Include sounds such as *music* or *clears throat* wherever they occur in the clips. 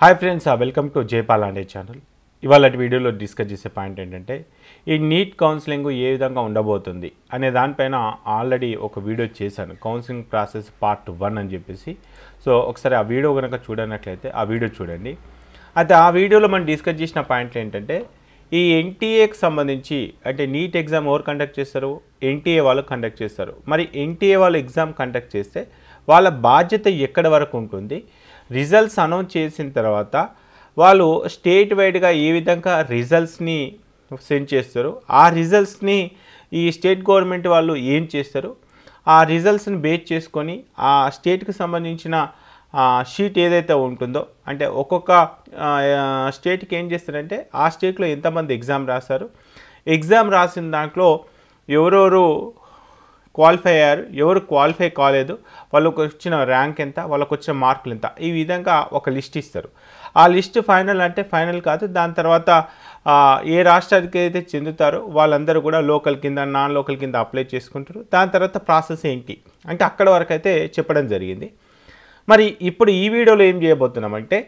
hi friends welcome to Jaipal channel ఇవాళ వీడియోలో discuss చేసే పాయింట్ ఏంటంటే ఈ నీట్ కౌన్సిలింగ్ ఏ విధంగా ఉండబోతుంది అనే దానిపైన ఆల్రెడీ ఒక వీడియో చేశాను కౌన్సిలింగ్ ప్రాసెస్ పార్ట్ వన్ అని చెప్పేసి సో ఒకసారి ఆ వీడియో కనుక చూడనట్లయితే ఆ వీడియో చూడండి అయితే ఆ వీడియోలో మనం డిస్కస్ చేసిన పాయింట్లు ఏంటంటే ఈ ఎన్టీఏకి సంబంధించి అంటే నీట్ ఎగ్జామ్ ఎవరు కండక్ట్ చేస్తారు ఎన్టీఏ వాళ్ళు కండక్ట్ చేస్తారు మరి ఎన్టీఏ వాళ్ళు ఎగ్జామ్ కండక్ట్ చేస్తే వాళ్ళ బాధ్యత ఎక్కడి వరకు ఉంటుంది రిజల్ట్స్ అనౌన్స్ చేసిన తర్వాత వాళ్ళు స్టేట్ వైడ్గా ఏ విధంగా రిజల్ట్స్ని సెండ్ చేస్తారు ఆ రిజల్ట్స్ని ఈ స్టేట్ గవర్నమెంట్ వాళ్ళు ఏం చేస్తారు ఆ రిజల్ట్స్ని బేస్ చేసుకొని ఆ స్టేట్కి సంబంధించిన షీట్ ఏదైతే ఉంటుందో అంటే ఒక్కొక్క స్టేట్కి ఏం చేస్తారంటే ఆ స్టేట్లో ఎంతమంది ఎగ్జామ్ రాశారు ఎగ్జామ్ రాసిన దాంట్లో ఎవరెవరు క్వాలిఫై అయ్యారు ఎవరు క్వాలిఫై కాలేదు వాళ్ళకు వచ్చిన ర్యాంక్ ఎంత వాళ్ళకు వచ్చిన మార్కులు ఎంత ఈ విధంగా ఒక లిస్ట్ ఇస్తారు ఆ లిస్ట్ ఫైనల్ అంటే ఫైనల్ కాదు దాని తర్వాత ఏ రాష్ట్రానికి అయితే చెందుతారో వాళ్ళందరూ కూడా లోకల్ కింద నాన్ లోకల్ కింద అప్లై చేసుకుంటారు దాని తర్వాత ప్రాసెస్ ఏంటి అంటే అక్కడ వరకు అయితే చెప్పడం జరిగింది మరి ఇప్పుడు ఈ వీడియోలో ఏం చేయబోతున్నామంటే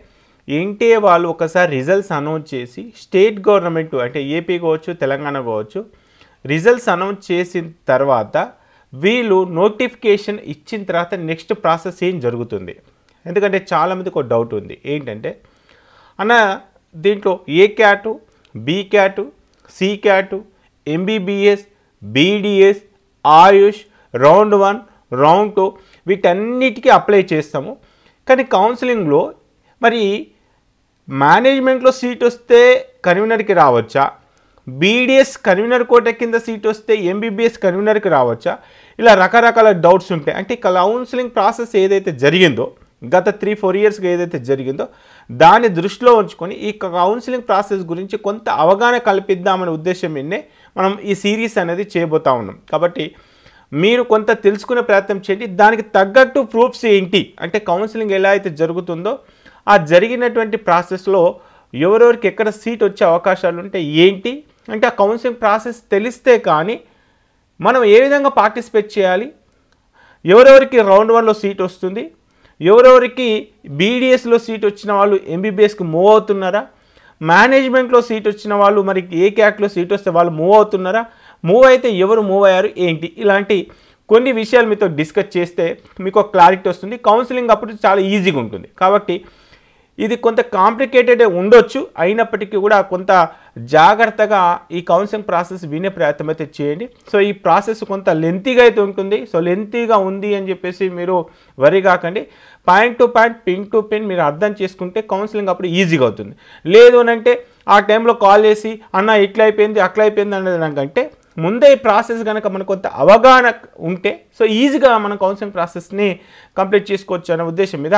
ఎన్టీఏ వాళ్ళు ఒకసారి రిజల్ట్స్ అనౌన్స్ చేసి స్టేట్ గవర్నమెంట్ అంటే ఏపీ కావచ్చు తెలంగాణ కావచ్చు రిజల్ట్స్ అనౌన్స్ చేసిన తర్వాత వీళ్ళు నోటిఫికేషన్ ఇచ్చిన తర్వాత నెక్స్ట్ ప్రాసెస్ ఏం జరుగుతుంది ఎందుకంటే చాలామందికి ఒక డౌట్ ఉంది ఏంటంటే అన్న దీంట్లో A cat B cat C cat MBBS BDS AYUSH round one round two వీటన్నిటికీ అప్లై చేస్తాము కానీ కౌన్సిలింగ్లో మరి మేనేజ్మెంట్లో సీట్ వస్తే కన్వీనర్కి రావచ్చా బీడీఎస్ కన్వీనర్ కోట కింద సీట్ వస్తే ఎంబీబీఎస్ కన్వీనర్కి రావచ్చా ఇలా రకరకాల డౌట్స్ ఉంటాయి అంటే కౌన్సిలింగ్ ప్రాసెస్ ఏదైతే జరిగిందో గత త్రీ ఫోర్ ఇయర్స్గా ఏదైతే జరిగిందో దాన్ని దృష్టిలో ఉంచుకొని ఈ కౌన్సిలింగ్ ప్రాసెస్ గురించి కొంత అవగాహన కల్పిద్దామనే ఉద్దేశం ఎన్నే మనం ఈ సిరీస్ అనేది చేయబోతా ఉన్నాం కాబట్టి మీరు కొంత తెలుసుకునే ప్రయత్నం చేయండి దానికి తగ్గట్టు ప్రూఫ్స్ ఏంటి అంటే కౌన్సిలింగ్ ఎలా అయితే జరుగుతుందో ఆ జరిగినటువంటి ప్రాసెస్లో ఎవరెవరికి ఎక్కడ సీట్ వచ్చే అవకాశాలు ఉంటే ఏంటి అంటే ఆ కౌన్సిలింగ్ ప్రాసెస్ తెలిస్తే కానీ మనం ఏ విధంగా పార్టిసిపేట్ చేయాలి ఎవరెవరికి రౌండ్ వన్లో సీట్ వస్తుంది ఎవరెవరికి బీడిఎస్లో సీట్ వచ్చిన వాళ్ళు ఎంబీబీఎస్కి మూవ్ అవుతున్నారా మేనేజ్మెంట్లో సీట్ వచ్చిన వాళ్ళు మరి ఏ క్యాక్లో సీట్ వస్తే వాళ్ళు మూవ్ అవుతున్నారా మూవ్ అయితే ఎవరు మూవ్ అయ్యారు ఏంటి ఇలాంటి కొన్ని విషయాలు మీతో డిస్కస్ చేస్తే మీకు క్లారిటీ వస్తుంది కౌన్సిలింగ్ అప్పుడు చాలా ఈజీగా ఉంటుంది కాబట్టి ఇది కొంత కాంప్లికేటెడ్ ఉండొచ్చు అయినప్పటికీ కూడా కొంత జాగ్రత్తగా ఈ కౌన్సిలింగ్ ప్రాసెస్ వినే ప్రయత్నం అయితే చేయండి సో ఈ ప్రాసెస్ కొంత లెంతీగా అయితే ఉంటుంది సో లెంతీగా ఉంది అని చెప్పేసి మీరు వరి కాకండి point to point pin to pin మీరు అర్థం చేసుకుంటే కౌన్సిలింగ్ అప్పుడు ఈజీగా అవుతుంది లేదు అంటే ఆ టైంలో కాల్ చేసి అన్న ఇట్లా అయిపోయింది అట్లా అయిపోయింది అనే దానికంటే ముందే ప్రాసెస్ కనుక మనకు కొంత అవగాహన ఉంటే సో ఈజీగా మనం కౌన్సిలింగ్ ప్రాసెస్ని కంప్లీట్ చేసుకోవచ్చు అనే ఉద్దేశం మీద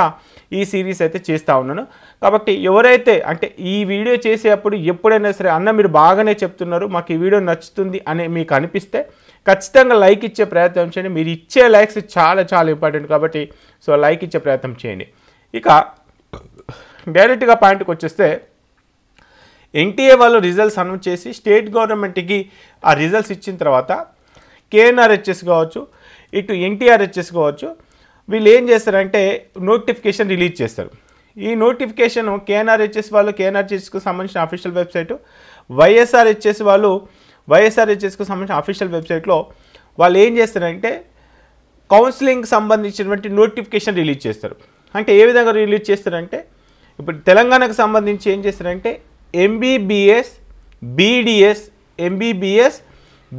ఈ సిరీస్ అయితే చేస్తూ ఉన్నాను కాబట్టి ఎవరైతే అంటే ఈ వీడియో చేసేటప్పుడు ఎప్పుడైనా సరే అన్న మీరు బాగానే చెప్తున్నారు మాకు ఈ వీడియో నచ్చుతుంది అని మీకు అనిపిస్తే ఖచ్చితంగా లైక్ ఇచ్చే ప్రయత్నం చేయండి మీరు ఇచ్చే లైక్స్ చాలా చాలా ఇంపార్టెంట్ కాబట్టి సో లైక్ ఇచ్చే ప్రయత్నం చేయండి ఇక డైరెక్ట్గా పాయింట్కి వచ్చేస్తే ఎన్టీఏ వాళ్ళు రిజల్ట్స్ అనౌన్స్ చేసి స్టేట్ గవర్నమెంట్కి ఆ రిజల్ట్స్ ఇచ్చిన తర్వాత కేఎన్ఆర్హెచ్ఎస్ కావచ్చు ఇటు ఎన్టీఆర్హెచ్ఎస్ కావచ్చు వీళ్ళు ఏం చేస్తారంటే నోటిఫికేషన్ రిలీజ్ చేస్తారు ఈ నోటిఫికేషన్ కేఎన్ఆర్హెచ్ఎస్ వాళ్ళు కేఎన్ఆర్హెచ్ఎస్కు సంబంధించిన అఫీషియల్ వెబ్సైటు వైఎస్ఆర్హెచ్ఎస్ వాళ్ళు వైఎస్ఆర్హెచ్ఎస్కు సంబంధించిన అఫీషియల్ వెబ్సైట్లో వాళ్ళు ఏం చేస్తారంటే కౌన్సిలింగ్కి సంబంధించినటువంటి నోటిఫికేషన్ రిలీజ్ చేస్తారు అంటే ఏ విధంగా రిలీజ్ చేస్తారంటే ఇప్పుడు తెలంగాణకు సంబంధించి ఏం చేస్తారంటే ఎంబీబీఎస్ బీడిఎస్ ఎంబీబీఎస్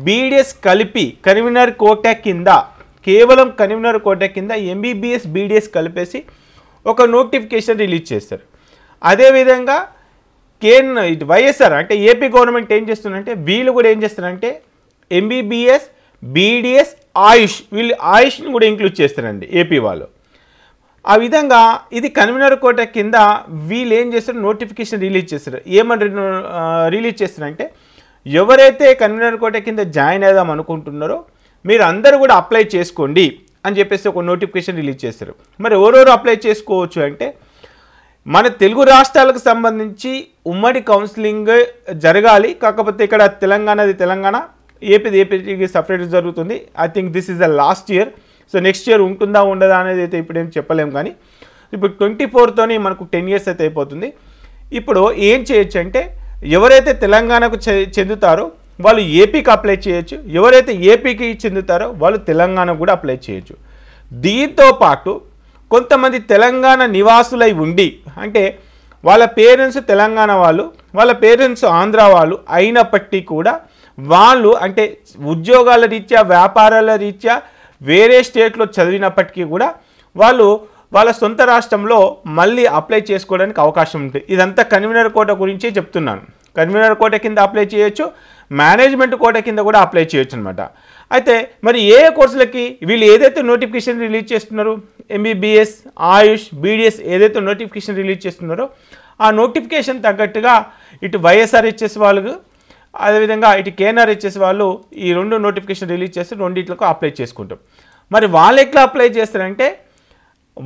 బీడిఎస్ కలిపి కన్వీనర్ కోట కింద కేవలం కన్వీనర్ కోట కింద ఎంబీబీఎస్ బీడిఎస్ కలిపేసి ఒక నోటిఫికేషన్ రిలీజ్ చేస్తారు అదేవిధంగా కేన్ ఇది వైఎస్ఆర్ అంటే ఏపీ గవర్నమెంట్ ఏం చేస్తుందంటే వీళ్ళు కూడా ఏం చేస్తారంటే ఎంబీబీఎస్ బీడిఎస్ ఆయుష్ వీళ్ళు ఆయుష్ని కూడా ఇంక్లూడ్ చేస్తారండి ఏపీ వాళ్ళు ఆ విధంగా ఇది కన్వీనర్ కోట కింద వీళ్ళు ఏం చేస్తారు నోటిఫికేషన్ రిలీజ్ చేస్తారు ఏమని రిలీజ్ చేస్తారంటే ఎవరైతే కన్వీనర్ కోట కింద జాయిన్ అవుదాం అనుకుంటున్నారో మీరు అందరూ కూడా అప్లై చేసుకోండి అని చెప్పేసి ఒక నోటిఫికేషన్ రిలీజ్ చేస్తారు మరి ఎవరెవరు అప్లై చేసుకోవచ్చు అంటే మన తెలుగు రాష్ట్రాలకు సంబంధించి ఉమ్మడి కౌన్సిలింగ్ జరగాలి కాకపోతే ఇక్కడ తెలంగాణది తెలంగాణ ఏపీది ఏపీకి సపరేట్ జరుగుతుంది I think this is the last year so next year ఉంటుందా ఉండదా అనేది అయితే ఇప్పుడేం చెప్పలేము కానీ ఇప్పుడు ట్వంటీ ఫోర్తో మనకు టెన్ ఇయర్స్ అయితే అయిపోతుంది ఇప్పుడు ఏం చేయొచ్చు అంటే ఎవరైతే తెలంగాణకు చెందుతారో వాళ్ళు ఏపీకి అప్లై చేయొచ్చు ఎవరైతే ఏపీకి చెందుతారో వాళ్ళు తెలంగాణకు కూడా అప్లై చేయొచ్చు దీంతో పాటు కొంతమంది తెలంగాణ నివాసులై ఉండి అంటే వాళ్ళ పేరెంట్స్ తెలంగాణ వాళ్ళు వాళ్ళ పేరెంట్స్ ఆంధ్ర వాళ్ళు అయినప్పటికీ కూడా వాళ్ళు అంటే ఉద్యోగాల రీత్యా వ్యాపారాల రీత్యా వేరే స్టేట్లో చదివినప్పటికీ కూడా వాళ్ళు వాళ్ళ సొంత రాష్ట్రంలో మళ్ళీ అప్లై చేసుకోవడానికి అవకాశం ఉంటుంది ఇదంతా కన్వీనర్ కోట గురించే చెప్తున్నాను కన్వీనర్ కోట కింద అప్లై చేయొచ్చు మేనేజ్మెంట్ కోట కింద కూడా అప్లై చేయొచ్చు అనమాట అయితే మరి ఏ కోర్సులకి వీళ్ళు ఏదైతే నోటిఫికేషన్ రిలీజ్ చేస్తున్నారో ఎంబీబీఎస్ ఆయుష్ బీడిఎస్ ఏదైతే నోటిఫికేషన్ రిలీజ్ చేస్తున్నారో ఆ నోటిఫికేషన్ తగ్గట్టుగా ఇటు వైఎస్ఆర్హెచ్ఎస్ వాళ్ళకు అదేవిధంగా ఇటు కేఎన్ఆర్ ఇచ్చేసి వాళ్ళు ఈ రెండు నోటిఫికేషన్ రిలీజ్ చేస్తే రెండింటికి అప్లై చేసుకుంటాం మరి వాళ్ళు ఎట్లా అప్లై చేస్తారంటే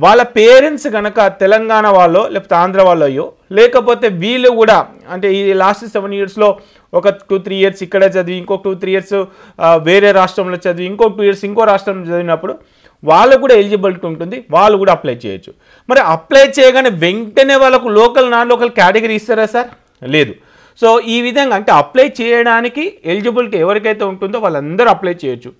వాళ్ళ పేరెంట్స్ కనుక తెలంగాణ వాళ్ళో లేకపోతే ఆంధ్ర వాళ్ళు అయ్యో లేకపోతే వీళ్ళు కూడా అంటే ఈ లాస్ట్ సెవెన్ ఇయర్స్లో ఒక టూ త్రీ ఇయర్స్ ఇక్కడ చదివి ఇంకో టూ త్రీ ఇయర్స్ వేరే రాష్ట్రంలో చదివి ఇంకో టూ ఇయర్స్ ఇంకో రాష్ట్రంలో చదివినప్పుడు వాళ్ళు కూడా ఎలిజిబిలిటీ ఉంటుంది వాళ్ళు కూడా అప్లై చేయొచ్చు మరి అప్లై చేయగానే వెంటనే వాళ్ళకు లోకల్ నాన్ లోకల్ కేటగిరీ ఇస్తారా సార్ లేదు సో ఈ విధంగా అంటే అప్లై చేయడానికి ఎలిజిబిలిటీ ఎవరికైతే ఉంటుందో వాళ్ళందరూ అప్లై చేయొచ్చు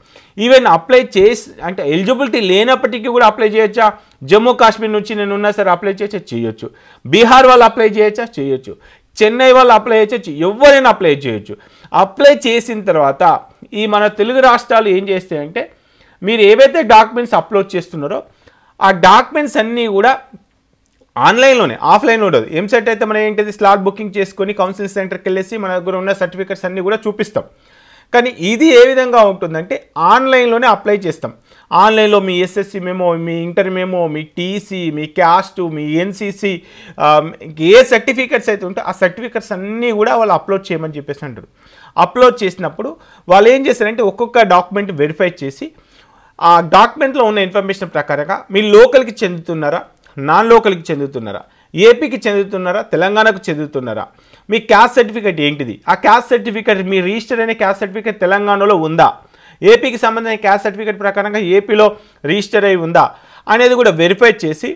ఈవెన్ అప్లై చేసి అంటే ఎలిజిబిలిటీ లేనప్పటికీ కూడా అప్లై చేయొచ్చా జమ్మూ కాశ్మీర్ నుంచి నేను ఉన్నా సరే అప్లై చేయొచ్చా చేయొచ్చు బీహార్ వాళ్ళు అప్లై చేయొచ్చా చేయొచ్చు చెన్నై వాళ్ళు అప్లై చేయొచ్చు ఎవరైనా అప్లై చేయొచ్చు అప్లై చేసిన తర్వాత ఈ మన తెలుగు రాష్ట్రాలు ఏం చేస్తాయంటే మీరు ఏవైతే డాక్యుమెంట్స్ అప్లోడ్ చేస్తున్నారో ఆ డాక్యుమెంట్స్ అన్నీ కూడా ఆన్లైన్లోనే ఆఫ్లైన్ ఉండదు ఎంసెట్ అయితే మనం ఏంటిది స్లాట్ బుకింగ్ చేసుకొని కౌన్సిలింగ్ సెంటర్కి వెళ్ళేసి మన దగ్గర ఉన్న సర్టిఫికెట్స్ అన్నీ కూడా చూపిస్తాం కానీ ఇది ఏ విధంగా ఉంటుందంటే ఆన్లైన్లోనే అప్లై చేస్తాం ఆన్లైన్లో మీ ఎస్ఎస్సి మేమో మీ ఇంటర్ మేమో మీ టీసీ మీ క్యాస్ట్ మీ ఎన్సీసీ ఏ సర్టిఫికెట్స్ అయితే ఉంటే ఆ సర్టిఫికెట్స్ అన్నీ కూడా వాళ్ళు అప్లోడ్ చేయమని చెప్పేసి అంటారు అప్లోడ్ చేసినప్పుడు వాళ్ళు ఏం చేస్తారంటే ఒక్కొక్క డాక్యుమెంట్ వెరిఫై చేసి ఆ డాక్యుమెంట్లో ఉన్న ఇన్ఫర్మేషన్ ప్రకారంగా మీ లోకల్కి చెందుతున్నారా నాన్ లోకల్కి చెందుతున్నారా ఏపీకి చెందుతున్నారా తెలంగాణకు చెందుతున్నారా మీ క్యాస్ట్ సర్టిఫికేట్ ఏంటిది ఆ క్యాస్ట్ సర్టిఫికేట్ మీ రిజిస్టర్ అయిన క్యాస్ట్ సర్టిఫికేట్ తెలంగాణలో ఉందా ఏపీకి సంబంధించిన క్యాస్ట్ సర్టిఫికేట్ ప్రకారంగా ఏపీలో రిజిస్టర్ అయి ఉందా అనేది కూడా వెరిఫై చేసి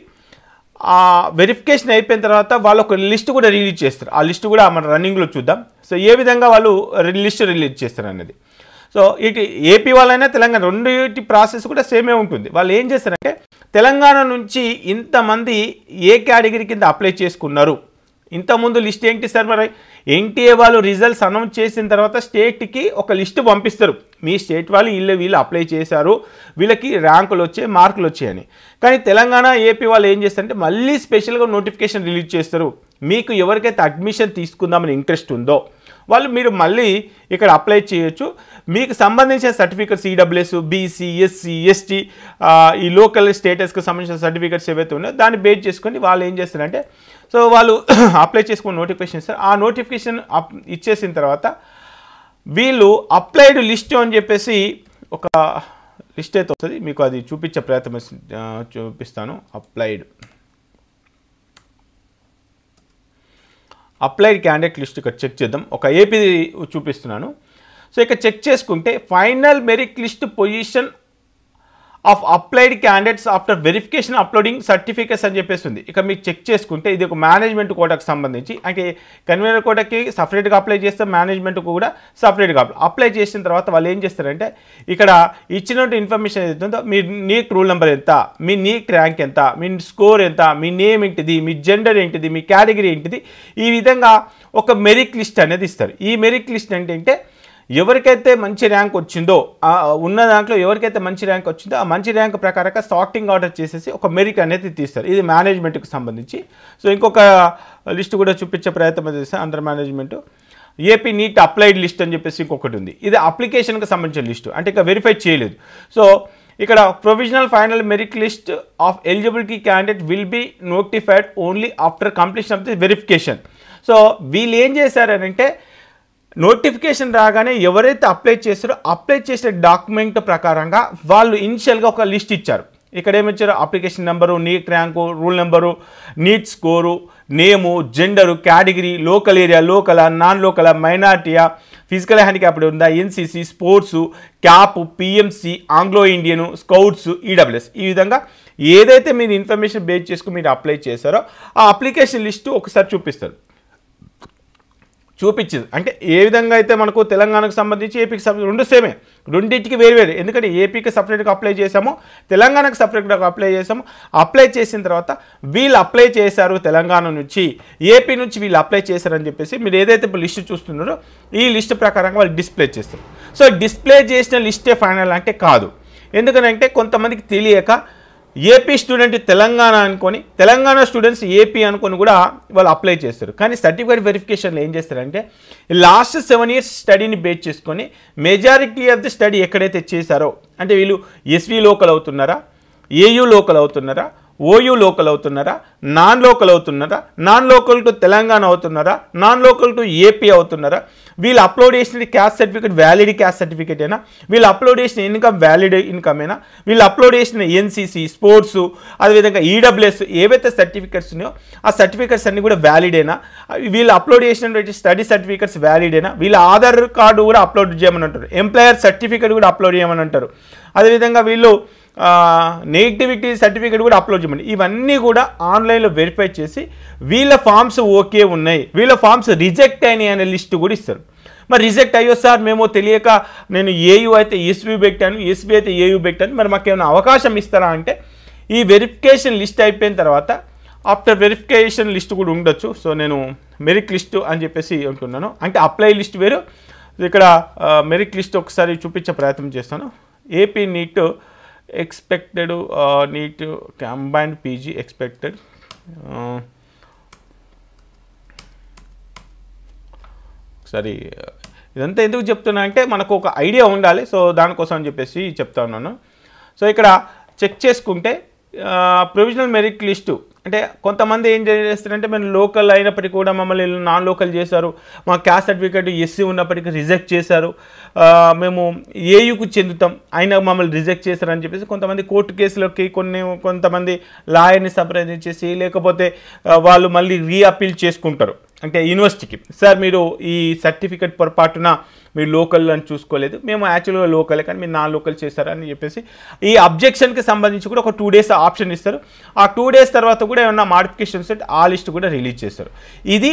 ఆ వెరిఫికేషన్ అయిపోయిన తర్వాత వాళ్ళు ఒక లిస్ట్ కూడా రిలీజ్ చేస్తారు ఆ లిస్ట్ కూడా మన రన్నింగ్లో చూద్దాం సో ఏ విధంగా వాళ్ళు లిస్ట్ రిలీజ్ చేస్తారు అనేది సో ఇటు ఏపీ వాళ్ళైనా తెలంగాణ రెండు ప్రాసెస్ కూడా సేమే ఉంటుంది వాళ్ళు ఏం చేస్తారంటే తెలంగాణ నుంచి ఇంతమంది ఏ కేటగిరీ కింద అప్లై చేసుకున్నారు ఇంతకుముందు లిస్ట్ ఏంటి సార్ మరి ఎన్టీఏ వాళ్ళు రిజల్ట్స్ అనౌన్స్ చేసిన తర్వాత స్టేట్కి ఒక లిస్ట్ పంపిస్తారు మీ స్టేట్ వాళ్ళు వీళ్ళు వీళ్ళు అప్లై చేశారు వీళ్ళకి ర్యాంకులు వచ్చాయి మార్కులు వచ్చాయని కానీ తెలంగాణ ఏపీ వాళ్ళు ఏం చేస్తారంటే మళ్ళీ స్పెషల్గా నోటిఫికేషన్ రిలీజ్ చేస్తారు మీకు ఎవరికైతే అడ్మిషన్ తీసుకుందామని ఇంట్రెస్ట్ ఉందో వాళ్ళు మీరు మళ్ళీ ఇక్కడ అప్లై చేయొచ్చు మీకు సంబంధించిన certificates EWS BC SC ST ఈ లోకల్ స్టేటస్కి సంబంధించిన సర్టిఫికెట్స్ ఏవైతే ఉన్నాయో దాన్ని బేస్ చేసుకొని వాళ్ళు ఏం చేస్తారంటే సో వాళ్ళు *coughs* అప్లై చేసుకున్న నోటిఫికేషన్ ఇస్తారు ఆ నోటిఫికేషన్ ఇచ్చేసిన తర్వాత వీళ్ళు అప్లైడ్ లిస్ట్ అని చెప్పేసి ఒక లిస్ట్ అయితే వస్తుంది మీకు అది చూపించే ప్రయత్నం చూపిస్తాను అప్లైడ్ అప్లైడ్ క్యాండిడేట్ లిస్ట్ ఇక్కడ చెక్ చేద్దాం ఒక ఏపీ చూపిస్తున్నాను సో ఇక చెక్ చేసుకుంటే final merit list position of applied candidates after verification uploading certificates అని చెప్పేసి ఉంది ఇక మీరు చెక్ చేసుకుంటే ఇది ఒక మేనేజ్మెంట్ కోటాకు సంబంధించి అంటే కన్వీనర్ కోటాకి సపరేట్గా అప్లై చేస్తే మేనేజ్మెంట్కు కూడా సపరేట్గా అప్లై చేసిన తర్వాత వాళ్ళు ఏం చేస్తారంటే ఇక్కడ ఇచ్చినటువంటి ఇన్ఫర్మేషన్ ఏదైతుందో మీ నీక్ రూల్ నెంబర్ ఎంత మీ నీక్ ర్యాంక్ ఎంత మీ స్కోర్ ఎంత మీ నేమ్ ఏంటిది మీ జెండర్ ఏంటిది మీ కేటగిరీ ఏంటిది ఈ విధంగా ఒక మెరిట్ లిస్ట్ అనేది ఇస్తారు ఈ మెరిట్ లిస్ట్ ఏంటంటే ఎవరికైతే మంచి ర్యాంక్ వచ్చిందో ఉన్న దాంట్లో ఎవరికైతే మంచి ర్యాంక్ వచ్చిందో ఆ మంచి ర్యాంక్ ప్రకారంగా సార్టింగ్ ఆర్డర్ చేసేసి ఒక మెరిట్ అనేది తీస్తారు ఇది మేనేజ్మెంట్కి సంబంధించి సో ఇంకొక లిస్ట్ కూడా చూపించే ప్రయత్నం చేస్తే అందరి management AP NEET applied list అని చెప్పేసి ఇంకొకటి ఉంది ఇది అప్లికేషన్కి సంబంధించిన లిస్టు అంటే ఇక వెరిఫై చేయలేదు సో ఇక్కడ provisional final merit list of eligibility candidate will be notified only after completion of the verification so వీళ్ళు ఏం చేశారనంటే నోటిఫికేషన్ రాగానే ఎవరైతే అప్లై చేస్తారో అప్లై చేసే డాక్యుమెంట్ ప్రకారంగా వాళ్ళు ఇనిషియల్గా ఒక లిస్ట్ ఇచ్చారు ఇక్కడ ఏమిచ్చారు application number NEET rank roll number NEET score name gender category local area local non local మైనార్టీయా ఫిజికల్ హ్యాండిక్యాప్ ఉందా NCC sports cap PMC Anglo Indian scouts EWS ఈ విధంగా ఏదైతే మీరు ఇన్ఫర్మేషన్ బేస్ చేసుకుని మీరు అప్లై చేశారో ఆ అప్లికేషన్ లిస్టు ఒకసారి చూపిస్తారు చూపించింది అంటే ఏ విధంగా అయితే మనకు తెలంగాణకు సంబంధించి ఏపీకి రెండు సేమే రెండింటికి వేరు వేరు ఎందుకంటే ఏపీకి సపరేట్గా అప్లై చేసాము తెలంగాణకు సపరేట్గా అప్లై చేసాము అప్లై చేసిన తర్వాత వీళ్ళు అప్లై చేశారు తెలంగాణ నుంచి ఏపీ నుంచి వీళ్ళు అప్లై చేశారని చెప్పేసి మీరు ఏదైతే ఇప్పుడు లిస్ట్ చూస్తున్నారో ఈ లిస్ట్ ప్రకారంగా వాళ్ళు డిస్ప్లే చేస్తారు సో డిస్ప్లే చేసిన లిస్టే ఫైనల్ అంటే కాదు ఎందుకనంటే కొంతమందికి తెలియక ఏపీ స్టూడెంట్ తెలంగాణ అనుకొని తెలంగాణ స్టూడెంట్స్ ఏపీ అనుకొని కూడా వాళ్ళు అప్లై చేస్తారు కానీ సర్టిఫికేట్ వెరిఫికేషన్లో ఏం చేస్తారంటే లాస్ట్ సెవెన్ ఇయర్స్ స్టడీని బేస్ చేసుకొని మెజారిటీ ఆఫ్ ది స్టడీ ఎక్కడైతే చేశారో అంటే వీళ్ళు ఎస్వి లోకల్ అవుతున్నారా ఏయూ లోకల్ అవుతున్నారా ఓయూ లోకల్ అవుతున్నారా నాన్ లోకల్ అవుతున్నారా నాన్ లోకల్ టు తెలంగాణ అవుతున్నారా నాన్ లోకల్ టు ఏపీ అవుతున్నారా వీళ్ళు అప్లోడ్ చేసిన caste certificate valid caste certificate అయినా వీళ్ళు అప్లోడ్ చేసిన ఇన్కమ్ వ్యాలిడ్ ఇన్కమ్ అయినా వీళ్ళు అప్లోడ్ చేసిన ఎన్సీసీ స్పోర్ట్స్ అదేవిధంగా ఈడబ్ల్యూఎస్ ఏవైతే సర్టిఫికేట్స్ ఉన్నాయో ఆ సర్టిఫికేట్స్ అన్నీ కూడా వ్యాలిడ్ అయినా వీళ్ళు అప్లోడ్ చేసినటువంటి స్టడీ సర్టిఫికేట్స్ వ్యాలిడ్ అయినా వీళ్ళ ఆధార్ కార్డు కూడా అప్లోడ్ చేయమని అంటారు ఎంప్లాయర్ సర్టిఫికేట్ కూడా అప్లోడ్ చేయమని అంటారు అదేవిధంగా వీళ్ళు నెగిటివిటీ సర్టిఫికేట్ కూడా అప్లోడ్ చేయండి ఇవన్నీ కూడా ఆన్లైన్లో వెరిఫై చేసి వీళ్ళ ఫామ్స్ ఓకే ఉన్నాయి వీళ్ళ ఫామ్స్ రిజెక్ట్ అయినాయి అనే లిస్ట్ కూడా ఇస్తారు మరి రిజెక్ట్ అయ్యో సార్ మేము తెలియక నేను ఏయు అయితే ఎస్వి పెట్టాను ఎస్బీ అయితే ఏయు పెట్టాను మరి మాకు ఏమైనా అవకాశం ఇస్తారా అంటే ఈ వెరిఫికేషన్ లిస్ట్ అయిపోయిన తర్వాత ఆఫ్టర్ వెరిఫికేషన్ లిస్ట్ కూడా ఉండొచ్చు సో నేను మెరిట్ లిస్టు అని చెప్పేసి ఉంటున్నాను అంటే అప్లై లిస్ట్ వేరు ఇక్కడ మెరిట్ లిస్ట్ ఒకసారి చూపించే ప్రయత్నం చేస్తాను AP NEET expected NEET combined PG expected sorry సరే ఇదంతా ఎందుకు చెప్తున్నా అంటే మనకు ఒక ఐడియా ఉండాలి సో దానికోసం అని చెప్పేసి చెప్తా ఉన్నాను సో ఇక్కడ చెక్ చేసుకుంటే ప్రొవిజనల్ మెరిట్ లిస్టు అంటే కొంతమంది ఏం చేస్తారంటే మేము లోకల్ అయినప్పటికీ కూడా మమ్మల్ని నాన్ లోకల్ చేశారు మా క్యాస్ట్ సర్టిఫికేట్ ఎస్సీ ఉన్నప్పటికీ రిజెక్ట్ చేశారు మేము ఏయుకు చెందుతాం అయినా మమ్మల్ని రిజెక్ట్ చేశారని చెప్పేసి కొంతమంది కోర్టు కేసులకి కొన్ని కొంతమంది లాయర్ని సంప్రదించేసి లేకపోతే వాళ్ళు మళ్ళీ రీఅపీల్ చేసుకుంటారు అంటే యూనివర్సిటీకి సార్ మీరు ఈ సర్టిఫికెట్ పొరపాటున మీరు లోకల్ అని చూసుకోలేదు మేము యాక్చువల్గా లోకలే కానీ మీరు నా లోకల్ చేశారని చెప్పేసి ఈ అబ్జెక్షన్కి సంబంధించి కూడా ఒక టూ డేస్ ఆప్షన్ ఇస్తారు ఆ టూ డేస్ తర్వాత కూడా ఏమన్నా మాడిఫికేషన్స్ ఆ లిస్ట్ కూడా రిలీజ్ చేస్తారు ఇది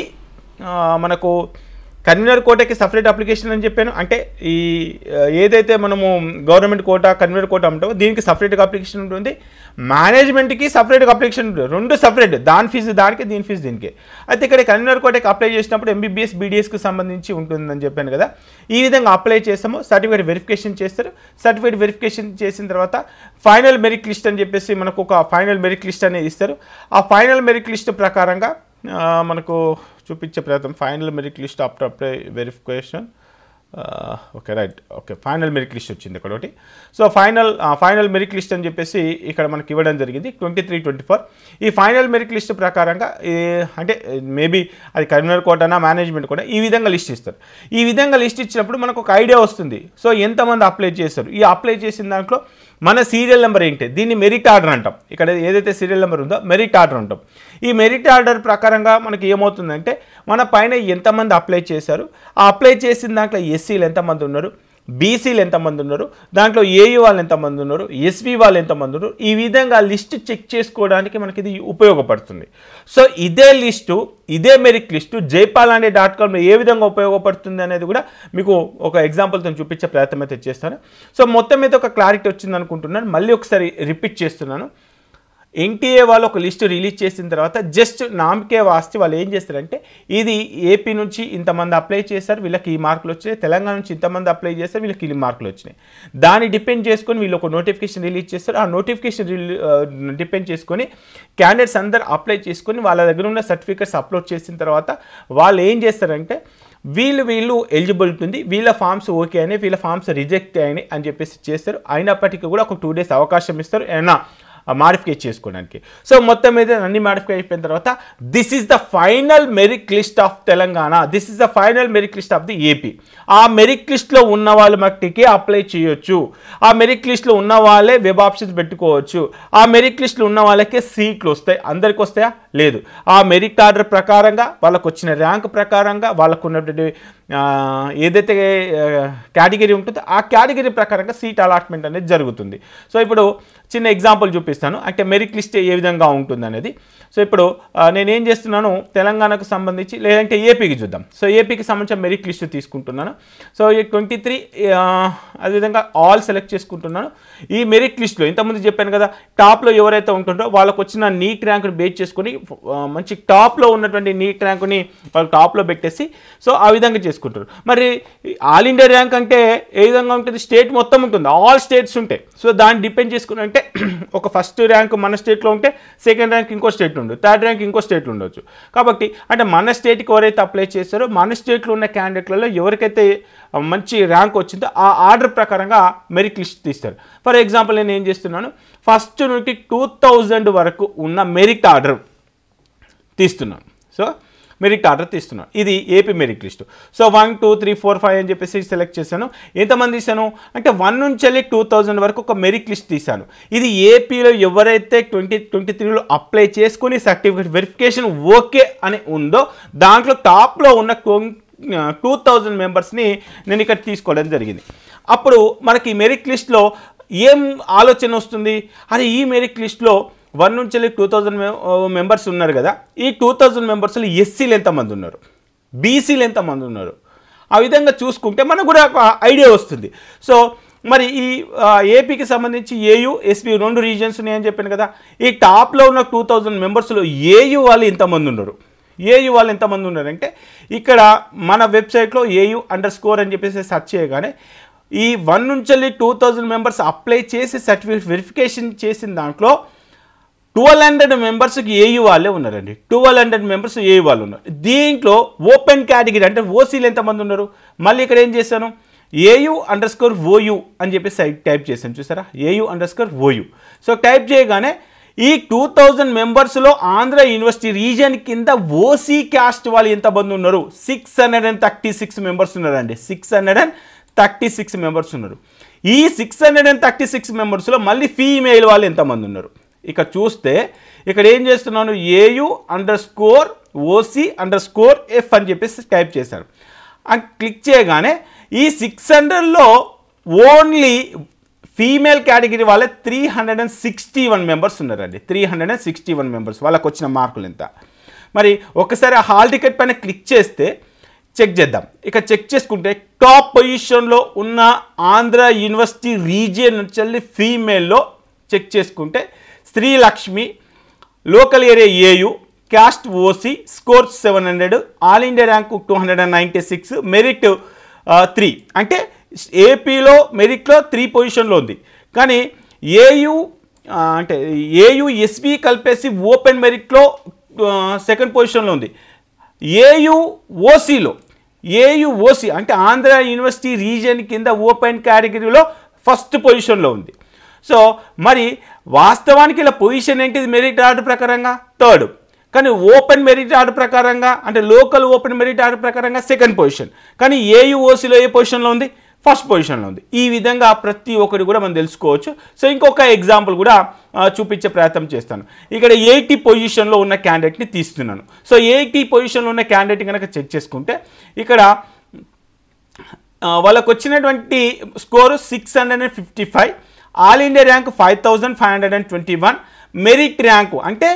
మనకు కన్వీనర్ కోటాకి సపరేట్ అప్లికేషన్ అని చెప్పాను అంటే ఈ ఏదైతే మనము గవర్నమెంట్ కోటా కన్వీనర్ కోట ఉంటామో దీనికి సపరేట్గా అప్లికేషన్ ఉంటుంది మేనేజ్మెంట్కి సపరేట్గా అప్లికేషన్ ఉంటుంది రెండు సపరేట్ దాని ఫీజు దానికి దీని ఫీజు దీనికి అయితే ఇక్కడ కన్వీనర్ కోటాకి అప్లై చేసినప్పుడు ఎంబీబీఎస్ బీడీఎస్కి సంబంధించి ఉంటుందని చెప్పాను కదా ఈ విధంగా అప్లై చేస్తాము సర్టిఫికేట్ వెరిఫికేషన్ చేస్తారు సర్టిఫికేట్ వెరిఫికేషన్ చేసిన తర్వాత ఫైనల్ మెరిట్ లిస్ట్ అని చెప్పేసి మనకు ఒక ఫైనల్ మెరిట్ లిస్ట్ అనేది ఇస్తారు ఆ ఫైనల్ మెరిట్ లిస్ట్ ప్రకారంగా మనకు చూపించే ప్రయత్నం final merit list after apply verification okay right okay final merit list వచ్చింది ఇక్కడ ఒకటి so final final merit list అని చెప్పేసి ఇక్కడ మనకి ఇవ్వడం జరిగింది ట్వంటీ త్రీ ట్వంటీ ఫోర్ ఈ ఫైనల్ మెరిట్ లిస్ట్ ప్రకారంగా అంటే మేబీ అది కరీంనగర్ కోటనా మేనేజ్మెంట్ కూడా ఈ విధంగా లిస్ట్ ఇస్తారు ఈ విధంగా లిస్ట్ ఇచ్చినప్పుడు మనకు ఒక ఐడియా వస్తుంది సో ఎంతమంది అప్లై చేస్తారు ఈ అప్లై చేసిన దాంట్లో మన సీరియల్ నెంబర్ ఏంటి దీన్ని మెరిట్ ఆర్డర్ అంటాం ఇక్కడ ఏదైతే సీరియల్ నెంబర్ ఉందో మెరిట్ ఆర్డర్ అంటాం ఈ మెరిట్ ఆర్డర్ ప్రకారంగా మనకి ఏమవుతుందంటే మన పైన ఎంతమంది అప్లై చేశారు ఆ అప్లై చేసిన దాంట్లో ఎస్సీలు ఎంతమంది ఉన్నారు బీసీలు ఎంతమంది ఉన్నారు దాంట్లో ఏఈ వాళ్ళు ఎంతమంది ఉన్నారు ఎస్వి వాళ్ళు ఎంతమంది ఉన్నారు ఈ విధంగా లిస్ట్ చెక్ చేసుకోవడానికి మనకి ఇది ఉపయోగపడుతుంది సో ఇదే లిస్టు ఇదే మెరిట్ లిస్టు జైపాలాండే డాట్ కామ్లో ఏ విధంగా ఉపయోగపడుతుంది అనేది కూడా మీకు ఒక ఎగ్జాంపుల్తో చూపించే ప్రయత్నం అయితే చేస్తాను సో మొత్తం మీద ఒక క్లారిటీ వచ్చింది అనుకుంటున్నాను మళ్ళీ ఒకసారి రిపీట్ చేస్తున్నాను ఎన్టీఏ వాళ్ళు ఒక లిస్టు రిలీజ్ చేసిన తర్వాత జస్ట్ నామికే వాస్తి వాళ్ళు ఏం చేస్తారంటే ఇది ఏపీ నుంచి ఇంతమంది అప్లై చేశారు వీళ్ళకి ఈ మార్కులు వచ్చినాయి తెలంగాణ నుంచి ఇంతమంది అప్లై చేశారు వీళ్ళకి ఈ మార్కులు వచ్చినాయి దాన్ని డిపెండ్ చేసుకొని వీళ్ళు ఒక నోటిఫికేషన్ రిలీజ్ చేస్తారు ఆ నోటిఫికేషన్ డిపెండ్ చేసుకొని క్యాండిడేట్స్ అందరు అప్లై చేసుకొని వాళ్ళ దగ్గర ఉన్న సర్టిఫికేట్స్ అప్లోడ్ చేసిన తర్వాత వాళ్ళు ఏం చేస్తారంటే వీళ్ళు వీళ్ళు ఎలిజిబుల్ ఉంటుంది వీళ్ళ ఫామ్స్ ఓకే అని వీళ్ళ ఫామ్స్ రిజెక్ట్ అయినాయి అని చెప్పేసి చేస్తారు అయినప్పటికీ కూడా ఒక టూ డేస్ అవకాశం ఇస్తారు ఏమన్నా మాడిఫై చేసుకోవడానికి సో మొత్తం మీద అన్ని మాడిఫై అయిపోయిన తర్వాత this is the final merit list of Telangana this is the final merit list of the AP ఆ మెరిట్ లిస్ట్లో ఉన్న వాళ్ళు మట్టికి అప్లై చేయొచ్చు ఆ మెరిట్ లిస్ట్లో ఉన్న వాళ్ళే వెబ్ ఆప్షన్స్ పెట్టుకోవచ్చు ఆ మెరిట్ లిస్ట్లో ఉన్న వాళ్ళకే సీట్లు వస్తాయి అందరికి వస్తాయా లేదు ఆ మెరిట్ ఆర్డర్ ప్రకారంగా వాళ్ళకు వచ్చిన ర్యాంక్ ప్రకారంగా వాళ్ళకు ఉన్నటువంటి ఏదైతే కేటగిరీ ఉంటుందో ఆ కేటగిరీ ప్రకారంగా సీట్ అలాట్మెంట్ అనేది జరుగుతుంది సో ఇప్పుడు చిన్న ఎగ్జాంపుల్ చూపిస్తాను అంటే మెరిట్ లిస్ట్ ఏ విధంగా ఉంటుంది అనేది సో ఇప్పుడు నేనేం చేస్తున్నాను తెలంగాణకు సంబంధించి లేదంటే ఏపీకి చూద్దాం సో ఏపీకి సంబంధించిన మెరిట్ లిస్ట్ తీసుకుంటున్నాను సో ఈ ట్వంటీ త్రీ అదేవిధంగా ఆల్ సెలెక్ట్ చేసుకుంటున్నాను ఈ మెరిట్ లిస్ట్లో ఇంతకుముందు చెప్పాను కదా టాప్లో ఎవరైతే ఉంటుందో వాళ్ళకు వచ్చిన నీట్ ర్యాంకుని బేట్ చేసుకుని మంచి టాప్లో ఉన్నటువంటి నీట్ ర్యాంకుని వాళ్ళు టాప్లో పెట్టేసి సో ఆ విధంగా చేసుకుంటారు మరి ఆల్ ఇండియా ర్యాంక్ అంటే ఏ విధంగా ఉంటుంది స్టేట్ మొత్తం ఉంటుంది ఆల్ స్టేట్స్ ఉంటాయి సో దాన్ని డిపెండ్ చేసుకుని అంటే *clears throat* ఒక ఫస్ట్ ర్యాంక్ మన స్టేట్లో ఉంటే సెకండ్ ర్యాంక్ ఇంకో స్టేట్ ఉండదు థర్డ్ ర్యాంక్ ఇంకో స్టేట్లు ఉండొచ్చు కాబట్టి అంటే మన స్టేట్కి ఎవరైతే అప్లై చేస్తారో మన స్టేట్లో ఉన్న క్యాండిడేట్లలో ఎవరికైతే మంచి ర్యాంక్ వచ్చిందో ఆ ఆర్డర్ ప్రకారంగా మెరిట్ లిస్ట్ తీస్తారు ఫర్ ఎగ్జాంపుల్ నేను ఏం చేస్తున్నాను ఫస్ట్ నుండి టూ థౌజండ్ వరకు ఉన్న మెరిట్ ఆర్డర్ తీస్తున్నాను సో మెరిట్ ఆర్డర్ తీస్తున్నాను ఇది AP merit list so one two three four five అని చెప్పేసి సెలెక్ట్ చేశాను ఎంతమంది తీసాను అంటే వన్ నుంచి వెళ్ళి టూ థౌజండ్ వరకు ఒక మెరిట్ లిస్ట్ తీశాను ఇది ఏపీలో ఎవరైతే ట్వంటీ ట్వంటీ త్రీలో అప్లై చేసుకుని సర్టిఫికేట్ వెరిఫికేషన్ ఓకే అని ఉందో దాంట్లో టాప్లో ఉన్న టూ థౌజండ్ మెంబర్స్ని నేను ఇక్కడ తీసుకోవడం జరిగింది అప్పుడు మనకి మెరిట్ లిస్ట్లో ఏం ఆలోచన వస్తుంది అది ఈ మెరిట్ లిస్ట్లో వన్ నుంచి వెళ్ళి టూ థౌజండ్ మెంబర్స్ ఉన్నారు కదా ఈ టూ థౌజండ్ మెంబర్స్లో ఎస్సీలు ఎంతమంది ఉన్నారు బీసీలు ఎంతమంది ఉన్నారు ఆ విధంగా చూసుకుంటే మనకు కూడా ఒక ఐడియా వస్తుంది సో మరి ఈ ఏపీకి సంబంధించి ఏయు ఎస్పీ రెండు రీజన్స్ ఉన్నాయని చెప్పాను కదా ఈ టాప్లో ఉన్న టూ థౌజండ్ మెంబర్స్లో ఏయు వాళ్ళు ఇంతమంది ఉన్నారు ఏయు వాళ్ళు ఎంతమంది ఉన్నారంటే ఇక్కడ మన వెబ్సైట్లో ఏయు అండర్ స్కోర్ అని చెప్పేసి సెర్చ్ చేయగానే ఈ వన్ నుంచి టూ థౌజండ్ మెంబర్స్ అప్లై చేసి సర్టిఫికేట్ వెరిఫికేషన్ చేసిన దాంట్లో ట్వెల్వ్ హండ్రెడ్ మెంబర్స్కి ఏయూ వాళ్ళే ఉన్నారండి ట్వెల్వ్ హండ్రెడ్ మెంబర్స్ ఏయూ వాళ్ళు ఉన్నారు దీంట్లో ఓపెన్ కేటగిరీ అంటే ఓసీలు ఎంతమంది ఉన్నారు మళ్ళీ ఇక్కడ ఏం చేశాను ఏయు అండర్ స్కోర్ ఓయు అని చెప్పేసి టైప్ చేశాను చూసారా AU underscore OU so type చేయగానే ఈ టూ థౌజండ్ మెంబర్స్లో ఆంధ్ర యూనివర్సిటీ రీజన్ కింద ఓసీ క్యాస్ట్ వాళ్ళు ఎంతమంది ఉన్నారు six hundred and thirty six members ఉన్నారండి six hundred and thirty six members ఉన్నారు ఈ six hundred and thirty six మెంబర్స్లో మళ్ళీ ఫీమేల్ వాళ్ళు ఎంతమంది ఉన్నారు ఇక చూస్తే ఇక్కడ ఏం చేస్తున్నాను AU underscore OC underscore F అని చెప్పేసి టైప్ చేశాను క్లిక్ చేయగానే ఈ సిక్స్ హండ్రెడ్లో ఓన్లీ ఫీమేల్ కేటగిరీ వాళ్ళే three hundred and sixty one members ఉన్నారండి three hundred and sixty one members వాళ్ళకు వచ్చిన మార్కులు ఎంత మరి ఒకసారి ఆ హాల్ టికెట్ పైన క్లిక్ చేస్తే చెక్ చేద్దాం ఇక చెక్ చేసుకుంటే టాప్ పొజిషన్లో ఉన్న ఆంధ్ర యూనివర్సిటీ రీజియన్ నుంచి ఫీమేల్లో చెక్ చేసుకుంటే Srilakshmi local area AU caste OC scores seven hundred all India rank two hundred and ninety six merit three అంటే ఏపీలో మెరిట్లో త్రీ పొజిషన్లో ఉంది కానీ ఏయు అంటే ఏయు ఎస్వి కలిపేసి ఓపెన్ మెరిట్లో సెకండ్ పొజిషన్లో ఉంది ఏయు ఓసీలో ఏయు ఓసీ అంటే ఆంధ్ర యూనివర్సిటీ రీజియన్ కింద ఓపెన్ కేటగిరీలో ఫస్ట్ పొజిషన్లో ఉంది సో మరి వాస్తవానికి ఇలా పొజిషన్ ఏంటిది మెరిట్ ఆర్డర్ ప్రకారంగా థర్డ్ కానీ ఓపెన్ మెరిట్ ఆర్డర్ ప్రకారంగా అంటే లోకల్ ఓపెన్ మెరిట్ ఆర్డర్ ప్రకారంగా సెకండ్ పొజిషన్ కానీ ఏయుఓసిలో ఏ పొజిషన్లో ఉంది ఫస్ట్ పొజిషన్లో ఉంది ఈ విధంగా ప్రతి ఒక్కరు కూడా మనం తెలుసుకోవచ్చు సో ఇంకొక ఎగ్జాంపుల్ కూడా చూపించే ప్రయత్నం చేస్తాను ఇక్కడ ఎయిటీ పొజిషన్లో ఉన్న క్యాండిడేట్ని తీస్తున్నాను సో ఎయిటీ పొజిషన్లో ఉన్న క్యాండిడేట్ కనుక చెక్ చేసుకుంటే ఇక్కడ వాళ్ళకు వచ్చినటువంటి score six hundred and fifty five all India rank five five twenty one merit rank అంటే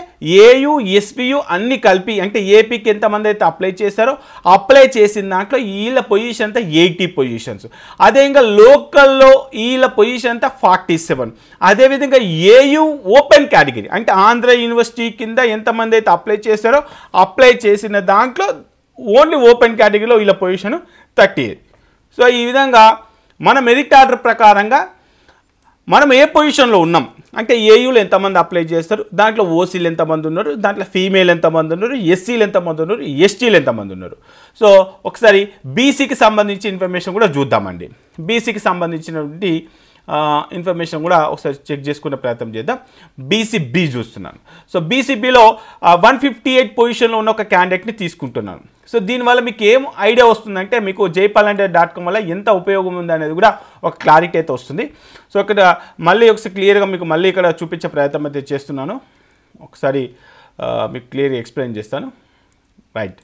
ఏయు ఎస్పియు అన్ని కలిపి అంటే ఏపీకి ఎంతమంది అయితే అప్లై చేశారో అప్లై చేసిన దాంట్లో వీళ్ళ పొజిషన్ అంతా ఎయిటీ పొజిషన్స్ అదే ఇంకా లోకల్లో వీళ్ళ పొజిషన్ అంతా ఫార్టీ సెవెన్ అదేవిధంగా ఏయు ఓపెన్ కేటగిరీ అంటే ఆంధ్ర యూనివర్సిటీ కింద ఎంతమంది అయితే అప్లై చేశారో అప్లై చేసిన దాంట్లో ఓన్లీ ఓపెన్ కేటగిరీలో వీళ్ళ పొజిషన్ థర్టీ సో ఈ విధంగా మన మెరిట్ ఆర్డర్ ప్రకారంగా మనం ఏ పొజిషన్లో ఉన్నాం అంటే ఏయూలు ఎంతమంది అప్లై చేస్తారు దాంట్లో ఓసీలు ఎంతమంది ఉన్నారు దాంట్లో ఫీమేల్ ఎంతమంది ఉన్నారు ఎస్సీలు ఎంతమంది ఉన్నారు ఎస్టీలు ఎంతమంది ఉన్నారు సో ఒకసారి బీసీకి సంబంధించి ఇన్ఫర్మేషన్ కూడా చూద్దామండి బీసీకి సంబంధించినటువంటి ఇన్ఫర్మేషన్ కూడా ఒకసారి చెక్ చేసుకునే ప్రయత్నం చేద్దాం బీసీబీ చూస్తున్నాను సో బీసీబీలో వన్ ఫిఫ్టీ ఎయిట్ పొజిషన్లో ఉన్న ఒక క్యాండిడేట్ని తీసుకుంటున్నాను సో దీనివల్ల మీకు ఏం ఐడియా వస్తుందంటే మీకు జైపాల్ అంటే డాట్ కామ్ వల్ల ఎంత ఉపయోగం ఉంది అనేది కూడా ఒక క్లారిటీ అయితే వస్తుంది సో ఇక్కడ మళ్ళీ ఒకసారి క్లియర్గా మీకు మళ్ళీ ఇక్కడ చూపించే ప్రయత్నం అయితే చేస్తున్నాను ఒకసారి మీకు క్లియర్గా ఎక్స్ప్లెయిన్ చేస్తాను రైట్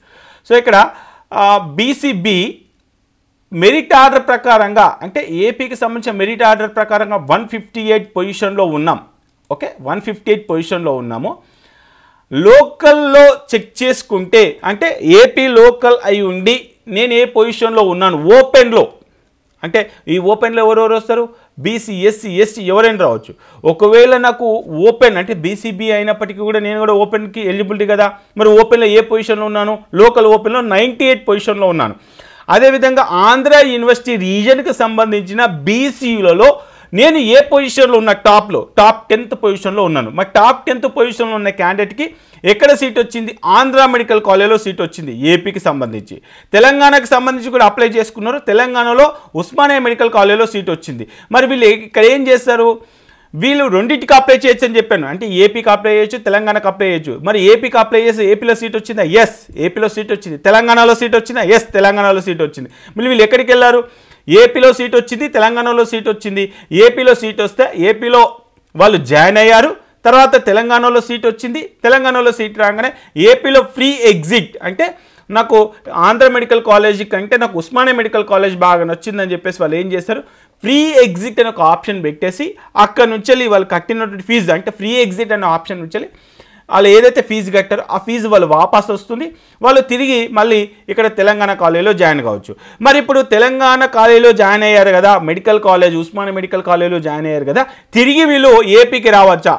సో ఇక్కడ బీసీబీ మెరిట్ ఆర్డర్ ప్రకారంగా అంటే ఏపీకి సంబంధించిన మెరిట్ ఆర్డర్ ప్రకారంగా వన్ ఫిఫ్టీ ఎయిట్ పొజిషన్లో ఉన్నాం ఓకే వన్ ఫిఫ్టీ ఎయిట్ పొజిషన్లో ఉన్నాము లోకల్లో చెక్ చేసుకుంటే అంటే ఏపీ లోకల్ అయి ఉండి నేను ఏ పొజిషన్లో ఉన్నాను ఓపెన్లో అంటే ఈ ఓపెన్లో ఎవరెవరు వస్తారు బీసీ ఎస్సీ ఎస్టీ ఎవరైనా రావచ్చు ఒకవేళ నాకు ఓపెన్ అంటే బీసీబీ అయినప్పటికీ కూడా నేను కూడా ఓపెన్కి ఎలిజిబిలిటీ కదా మరి ఓపెన్లో ఏ పొజిషన్లో ఉన్నాను లోకల్ ఓపెన్లో నైంటీ ఎయిట్ పొజిషన్లో ఉన్నాను అదేవిధంగా ఆంధ్ర యూనివర్సిటీ రీజన్కి సంబంధించిన బీసీలలో నేను ఏ పొజిషన్లో ఉన్న టాప్లో టాప్ టెన్త్ పొజిషన్లో ఉన్నాను మా టాప్ టెన్త్ పొజిషన్లో ఉన్న క్యాండిడేట్కి ఎక్కడ సీట్ వచ్చింది ఆంధ్ర మెడికల్ కాలేజ్లో సీట్ వచ్చింది ఏపీకి సంబంధించి తెలంగాణకు సంబంధించి కూడా అప్లై చేసుకున్నారు తెలంగాణలో ఉస్మానియా మెడికల్ కాలేజ్లో సీట్ వచ్చింది మరి వీళ్ళు ఇక్కడ ఏం చేస్తారు వీళ్ళు రెండింటికి అప్లై చేయొచ్చు అని చెప్పాను అంటే ఏపీకి అప్లై చేయొచ్చు తెలంగాణకు అప్లై చేయొచ్చు మరి ఏపీకి అప్లై చేసి ఏపీలో సీట్ వచ్చిందా ఎస్ ఏపీలో సీట్ వచ్చింది తెలంగాణలో సీట్ వచ్చిందా ఎస్ తెలంగాణలో సీట్ వచ్చింది మళ్ళీ వీళ్ళు ఎక్కడికి వెళ్ళారు ఏపీలో సీట్ వచ్చింది తెలంగాణలో సీట్ వచ్చింది ఏపీలో సీట్ వస్తే ఏపీలో వాళ్ళు జాయిన్ అయ్యారు తర్వాత తెలంగాణలో సీట్ వచ్చింది తెలంగాణలో సీట్ రాగానే ఏపీలో ఫ్రీ ఎగ్జిట్ అంటే నాకు ఆంధ్ర మెడికల్ కాలేజీ కంటే నాకు ఉస్మానియా మెడికల్ కాలేజ్ బాగా నచ్చిందని చెప్పేసి వాళ్ళు ఏం చేశారు ఫ్రీ ఎగ్జిట్ అనే ఒక ఆప్షన్ పెట్టేసి అక్కడ నుంచి వాళ్ళు కట్టినటువంటి ఫీజు అంటే ఫ్రీ ఎగ్జిట్ అనే ఆప్షన్ నుంచి వాళ్ళు ఏదైతే ఫీజు కట్టారో ఆ ఫీజు వాళ్ళు వాపసు వస్తుంది వాళ్ళు తిరిగి మళ్ళీ ఇక్కడ తెలంగాణ కాలేజీలో జాయిన్ కావచ్చు మరి ఇప్పుడు తెలంగాణ కాలేజీలో జాయిన్ అయ్యారు కదా మెడికల్ కాలేజ్ ఉస్మానియా మెడికల్ కాలేజీలో జాయిన్ అయ్యారు కదా తిరిగి వీళ్ళు ఏపీకి రావచ్చా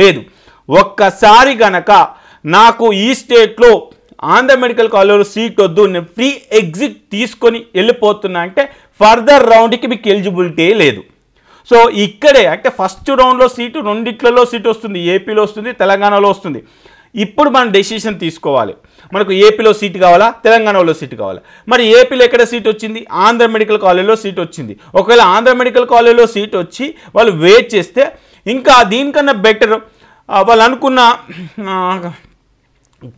లేదు ఒక్కసారి గనక నాకు ఈ స్టేట్లో ఆంధ్ర మెడికల్ కాలేజీలో సీట్ వద్దు నేను ఫ్రీ ఎగ్జిట్ తీసుకొని వెళ్ళిపోతున్నా అంటే ఫర్దర్ రౌండ్కి మీకు ఎలిజిబిలిటీ లేదు సో ఇక్కడే అంటే ఫస్ట్ రౌండ్లో సీటు రెండిట్లలో సీటు వస్తుంది ఏపీలో వస్తుంది తెలంగాణలో వస్తుంది ఇప్పుడు మనం డెసిషన్ తీసుకోవాలి మనకు ఏపీలో సీటు కావాలా తెలంగాణలో సీటు కావాలా మరి ఏపీలో ఎక్కడ సీట్ వచ్చింది ఆంధ్ర మెడికల్ కాలేజ్లో సీట్ వచ్చింది ఒకవేళ ఆంధ్ర మెడికల్ కాలేజ్లో సీట్ వచ్చి వాళ్ళు వెయిట్ చేస్తే ఇంకా దీనికన్నా బెటర్ వాళ్ళు అనుకున్న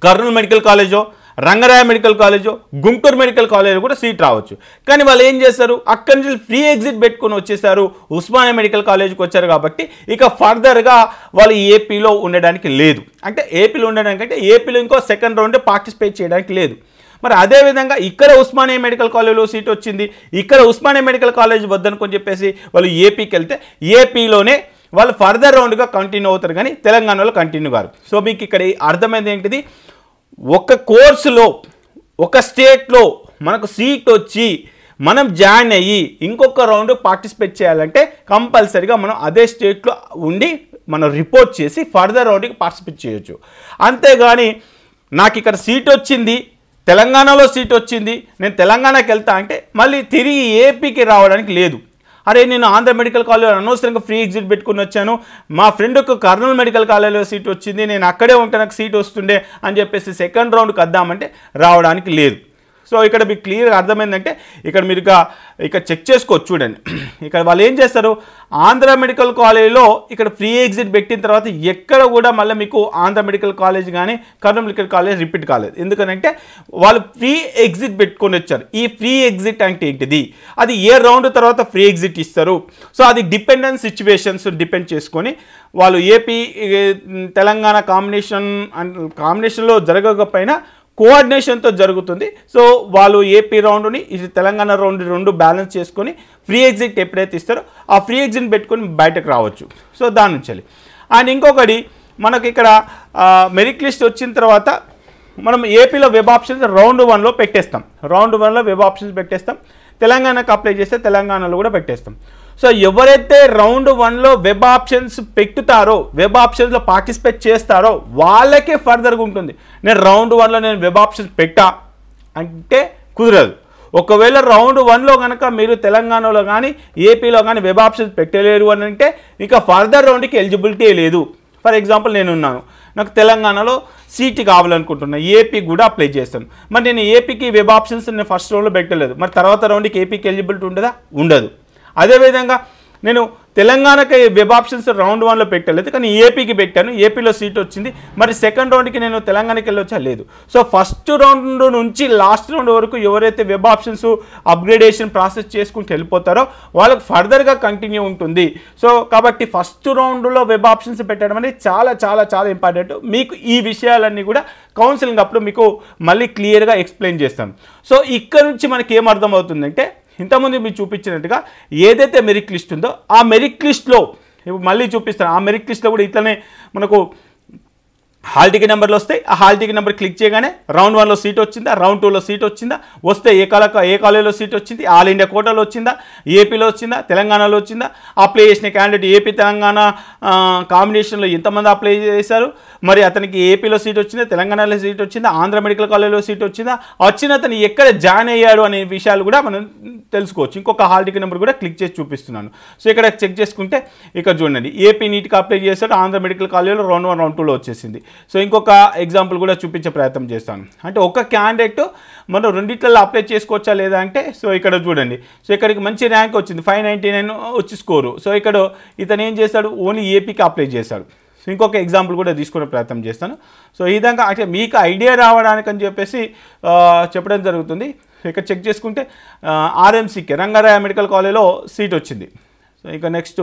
కర్నూలు మెడికల్ కాలేజో Rangaraya medical college Guntur medical college కూడా సీట్ రావచ్చు కానీ వాళ్ళు ఏం చేస్తారు అక్కడి నుంచి ఫ్రీ ఎగ్జిట్ పెట్టుకుని వచ్చేసారు ఉస్మానియా మెడికల్ కాలేజ్కి వచ్చారు కాబట్టి ఇక ఫర్దర్గా వాళ్ళు ఏపీలో ఉండడానికి లేదు అంటే ఏపీలో ఉండడానికి అంటే ఏపీలో ఇంకో సెకండ్ రౌండ్ పార్టిసిపేట్ చేయడానికి లేదు మరి అదేవిధంగా ఇక్కడ ఉస్మానియా మెడికల్ కాలేజ్లో సీట్ వచ్చింది ఇక్కడ ఉస్మానియా మెడికల్ కాలేజ్ వద్దనుకొని చెప్పేసి వాళ్ళు ఏపీకి వెళ్తే ఏపీలోనే వాళ్ళు ఫర్దర్ రౌండ్గా కంటిన్యూ అవుతారు కానీ తెలంగాణలో కంటిన్యూ కారు సో మీకు ఇక్కడ అర్థమైంది ఏంటిది ఒక కోర్సులో ఒక స్టేట్లో మనకు సీట్ వచ్చి మనం జాయిన్ అయ్యి ఇంకొక రౌండ్ పార్టిసిపేట్ చేయాలంటే కంపల్సరిగా మనం అదే స్టేట్లో ఉండి మనం రిపోర్ట్ చేసి ఫర్దర్ రౌండ్కి పార్టిసిపేట్ చేయొచ్చు అంతేగాని నాకు ఇక్కడ సీట్ వచ్చింది తెలంగాణలో సీట్ వచ్చింది నేను తెలంగాణకి వెళ్తా అంటే మళ్ళీ తిరిగి ఏపీకి రావడానికి లేదు అరే నేను ఆంధ్ర మెడికల్ కాలేజ్ అనవసరంగా ఫ్రీ ఎగ్జిట్ పెట్టుకుని వచ్చాను మా ఫ్రెండ్కు కర్నూలు మెడికల్ కాలేజ్లో సీట్ వచ్చింది నేను అక్కడే ఉంటే నాకు సీట్ వస్తుండే అని చెప్పేసి సెకండ్ రౌండ్కి వద్దామంటే రావడానికి లేదు సో ఇక్కడ మీకు క్లియర్గా అర్థమైందంటే ఇక్కడ మీరు ఇక ఇక్కడ చెక్ చేసుకోవచ్చు చూడండి *clears throat* ఇక్కడ వాళ్ళు ఏం చేస్తారు ఆంధ్ర మెడికల్ కాలేజ్లో ఇక్కడ ఫ్రీ ఎగ్జిట్ పెట్టిన తర్వాత ఎక్కడ కూడా మళ్ళీ మీకు ఆంధ్ర మెడికల్ కాలేజ్ కానీ కర్నూలు మెడికల్ కాలేజ్ రిపీట్ కాలేదు ఎందుకంటే వాళ్ళు ఫ్రీ ఎగ్జిట్ పెట్టుకొని వచ్చారు ఈ ఫ్రీ ఎగ్జిట్ అంటే ఏంటిది అది ఏ రౌండ్ తర్వాత ఫ్రీ ఎగ్జిట్ ఇస్తారు సో అది డిపెండెన్స్ సిచ్యువేషన్స్ డిపెండ్ చేసుకొని వాళ్ళు ఏపీ తెలంగాణ కాంబినేషన్ అండ్ కాంబినేషన్లో జరగకపోయినా కోఆర్డినేషన్తో జరుగుతుంది సో వాళ్ళు ఏపీ రౌండ్ని ఇది తెలంగాణ రౌండ్ రెండు బ్యాలెన్స్ చేసుకొని ఫ్రీ ఎగ్జిట్ ఎప్పుడైతే ఇస్తారో ఆ ఫ్రీ ఎగ్జిట్ పెట్టుకొని బయటకు రావచ్చు సో దాని నుంచి అండ్ ఇంకొకటి మనకి ఇక్కడ మెరిట్ లిస్ట్ వచ్చిన తర్వాత మనం ఏపీలో వెబ్ ఆప్షన్స్ రౌండ్ వన్లో పెట్టేస్తాం రౌండ్ వన్లో వెబ్ ఆప్షన్స్ పెట్టేస్తాం తెలంగాణకు అప్లై చేస్తే తెలంగాణలో కూడా పెట్టేస్తాం సో ఎవరైతే రౌండ్ వన్లో వెబ్ ఆప్షన్స్ పెట్టుతారో వెబ్ ఆప్షన్స్లో పార్టిసిపేట్ చేస్తారో వాళ్ళకే ఫర్దర్గా ఉంటుంది నేను రౌండ్ వన్లో నేను వెబ్ ఆప్షన్స్ పెట్టా అంటే కుదరదు ఒకవేళ రౌండ్ వన్లో కనుక మీరు తెలంగాణలో కానీ ఏపీలో కానీ వెబ్ ఆప్షన్స్ పెట్టలేరు అని అంటే ఇంకా ఫర్దర్ రౌండ్కి ఎలిజిబిలిటీ లేదు ఫర్ ఎగ్జాంపుల్ నేనున్నాను నాకు తెలంగాణలో సీట్ కావాలనుకుంటున్నాను ఏపీ కూడా అప్లై చేస్తాను మరి నేను ఏపీకి వెబ్ ఆప్షన్స్ నేను ఫస్ట్ రౌండ్లో పెట్టలేదు మరి తర్వాత రౌండ్కి ఏపీకి ఎలిజిబిలిటీ ఉండదా ఉండదు అదేవిధంగా నేను తెలంగాణకి వెబ్ ఆప్షన్స్ రౌండ్ వన్లో పెట్టలేదు కానీ ఏపీకి పెట్టాను ఏపీలో సీట్ వచ్చింది మరి సెకండ్ రౌండ్కి నేను తెలంగాణకి వెళ్ళొచ్చా లేదు సో ఫస్ట్ రౌండ్ నుంచి లాస్ట్ రౌండ్ వరకు ఎవరైతే వెబ్ ఆప్షన్స్ అప్గ్రేడేషన్ ప్రాసెస్ చేసుకుంటూ వెళ్ళిపోతారో వాళ్ళకి ఫర్దర్గా కంటిన్యూ ఉంటుంది సో కాబట్టి ఫస్ట్ రౌండ్లో వెబ్ ఆప్షన్స్ పెట్టడం అనేది చాలా చాలా చాలా ఇంపార్టెంట్ మీకు ఈ విషయాలన్నీ కూడా కౌన్సిలింగ్ అప్పుడు మీకు మళ్ళీ క్లియర్గా ఎక్స్ప్లెయిన్ చేస్తాను సో ఇక్కడ నుంచి మనకి ఏం అర్థమవుతుందంటే ఇంతకుముందు మీరు చూపించినట్టుగా ఏదైతే మెరిట్ లిస్ట్ ఉందో ఆ మెరిట్ లిస్ట్లో మళ్ళీ చూపిస్తాను ఆ మెరిట్ లిస్ట్లో కూడా ఇట్లనే మనకు హాల్ టికెట్ నెంబర్లు వస్తాయి ఆ హాల్ టికెట్ నెంబర్ క్లిక్ చేయగానే రౌండ్ వన్లో సీట్ వచ్చిందా రౌండ్ టూలో సీట్ వచ్చిందా వస్తే ఏ కాల ఏ కాలేజీలో సీట్ వచ్చింది ఆల్ ఇండియా కోటాలో వచ్చిందా ఏపీలో వచ్చిందా తెలంగాణలో వచ్చిందా అప్లై చేసిన క్యాండిడేట్ ఏపీ తెలంగాణ కాంబినేషన్లో ఎంతమంది అప్లై చేశారు మరి అతనికి ఏపీలో సీట్ వచ్చిందా తెలంగాణలో సీట్ వచ్చిందా ఆంధ్ర మెడికల్ కాలేజ్లో సీట్ వచ్చిందా వచ్చిన అతను ఎక్కడ జాయిన్ అయ్యాడు అనే విషయాలు కూడా మనం తెలుసుకోవచ్చు ఇంకొక హాల్ టికెట్ నెంబర్ కూడా క్లిక్ చేసి చూపిస్తున్నాను సో ఇక్కడ చెక్ చేసుకుంటే ఇక్కడ చూడండి ఏపీ నీట్కి అప్లై చేశాడు ఆంధ్ర మెడికల్ కాలేజ్లో రౌండ్ వన్ రౌండ్ టూలో వచ్చేసింది సో ఇంకొక ఎగ్జాంపుల్ కూడా చూపించే ప్రయత్నం చేస్తాను అంటే ఒక క్యాండిడేట్ మనం రెండిట్లలో అప్లై చేసుకోవచ్చా లేదా అంటే సో ఇక్కడ చూడండి సో ఇక్కడికి మంచి ర్యాంక్ వచ్చింది ఫైవ్ నైంటీ నైన్ వచ్చి స్కోరు సో ఇక్కడ ఇతను ఏం చేశాడు ఓన్లీ ఏపీకి అప్లై చేశాడు సో ఇంకొక ఎగ్జాంపుల్ కూడా తీసుకునే ప్రయత్నం చేస్తాను సో ఈ విధంగా అంటే మీకు ఐడియా రావడానికని చెప్పేసి చెప్పడం జరుగుతుంది ఇక్కడ చెక్ చేసుకుంటే ఆర్ఎంసీకి రంగారాయ మెడికల్ కాలేజ్లో సీట్ వచ్చింది సో ఇంకా నెక్స్ట్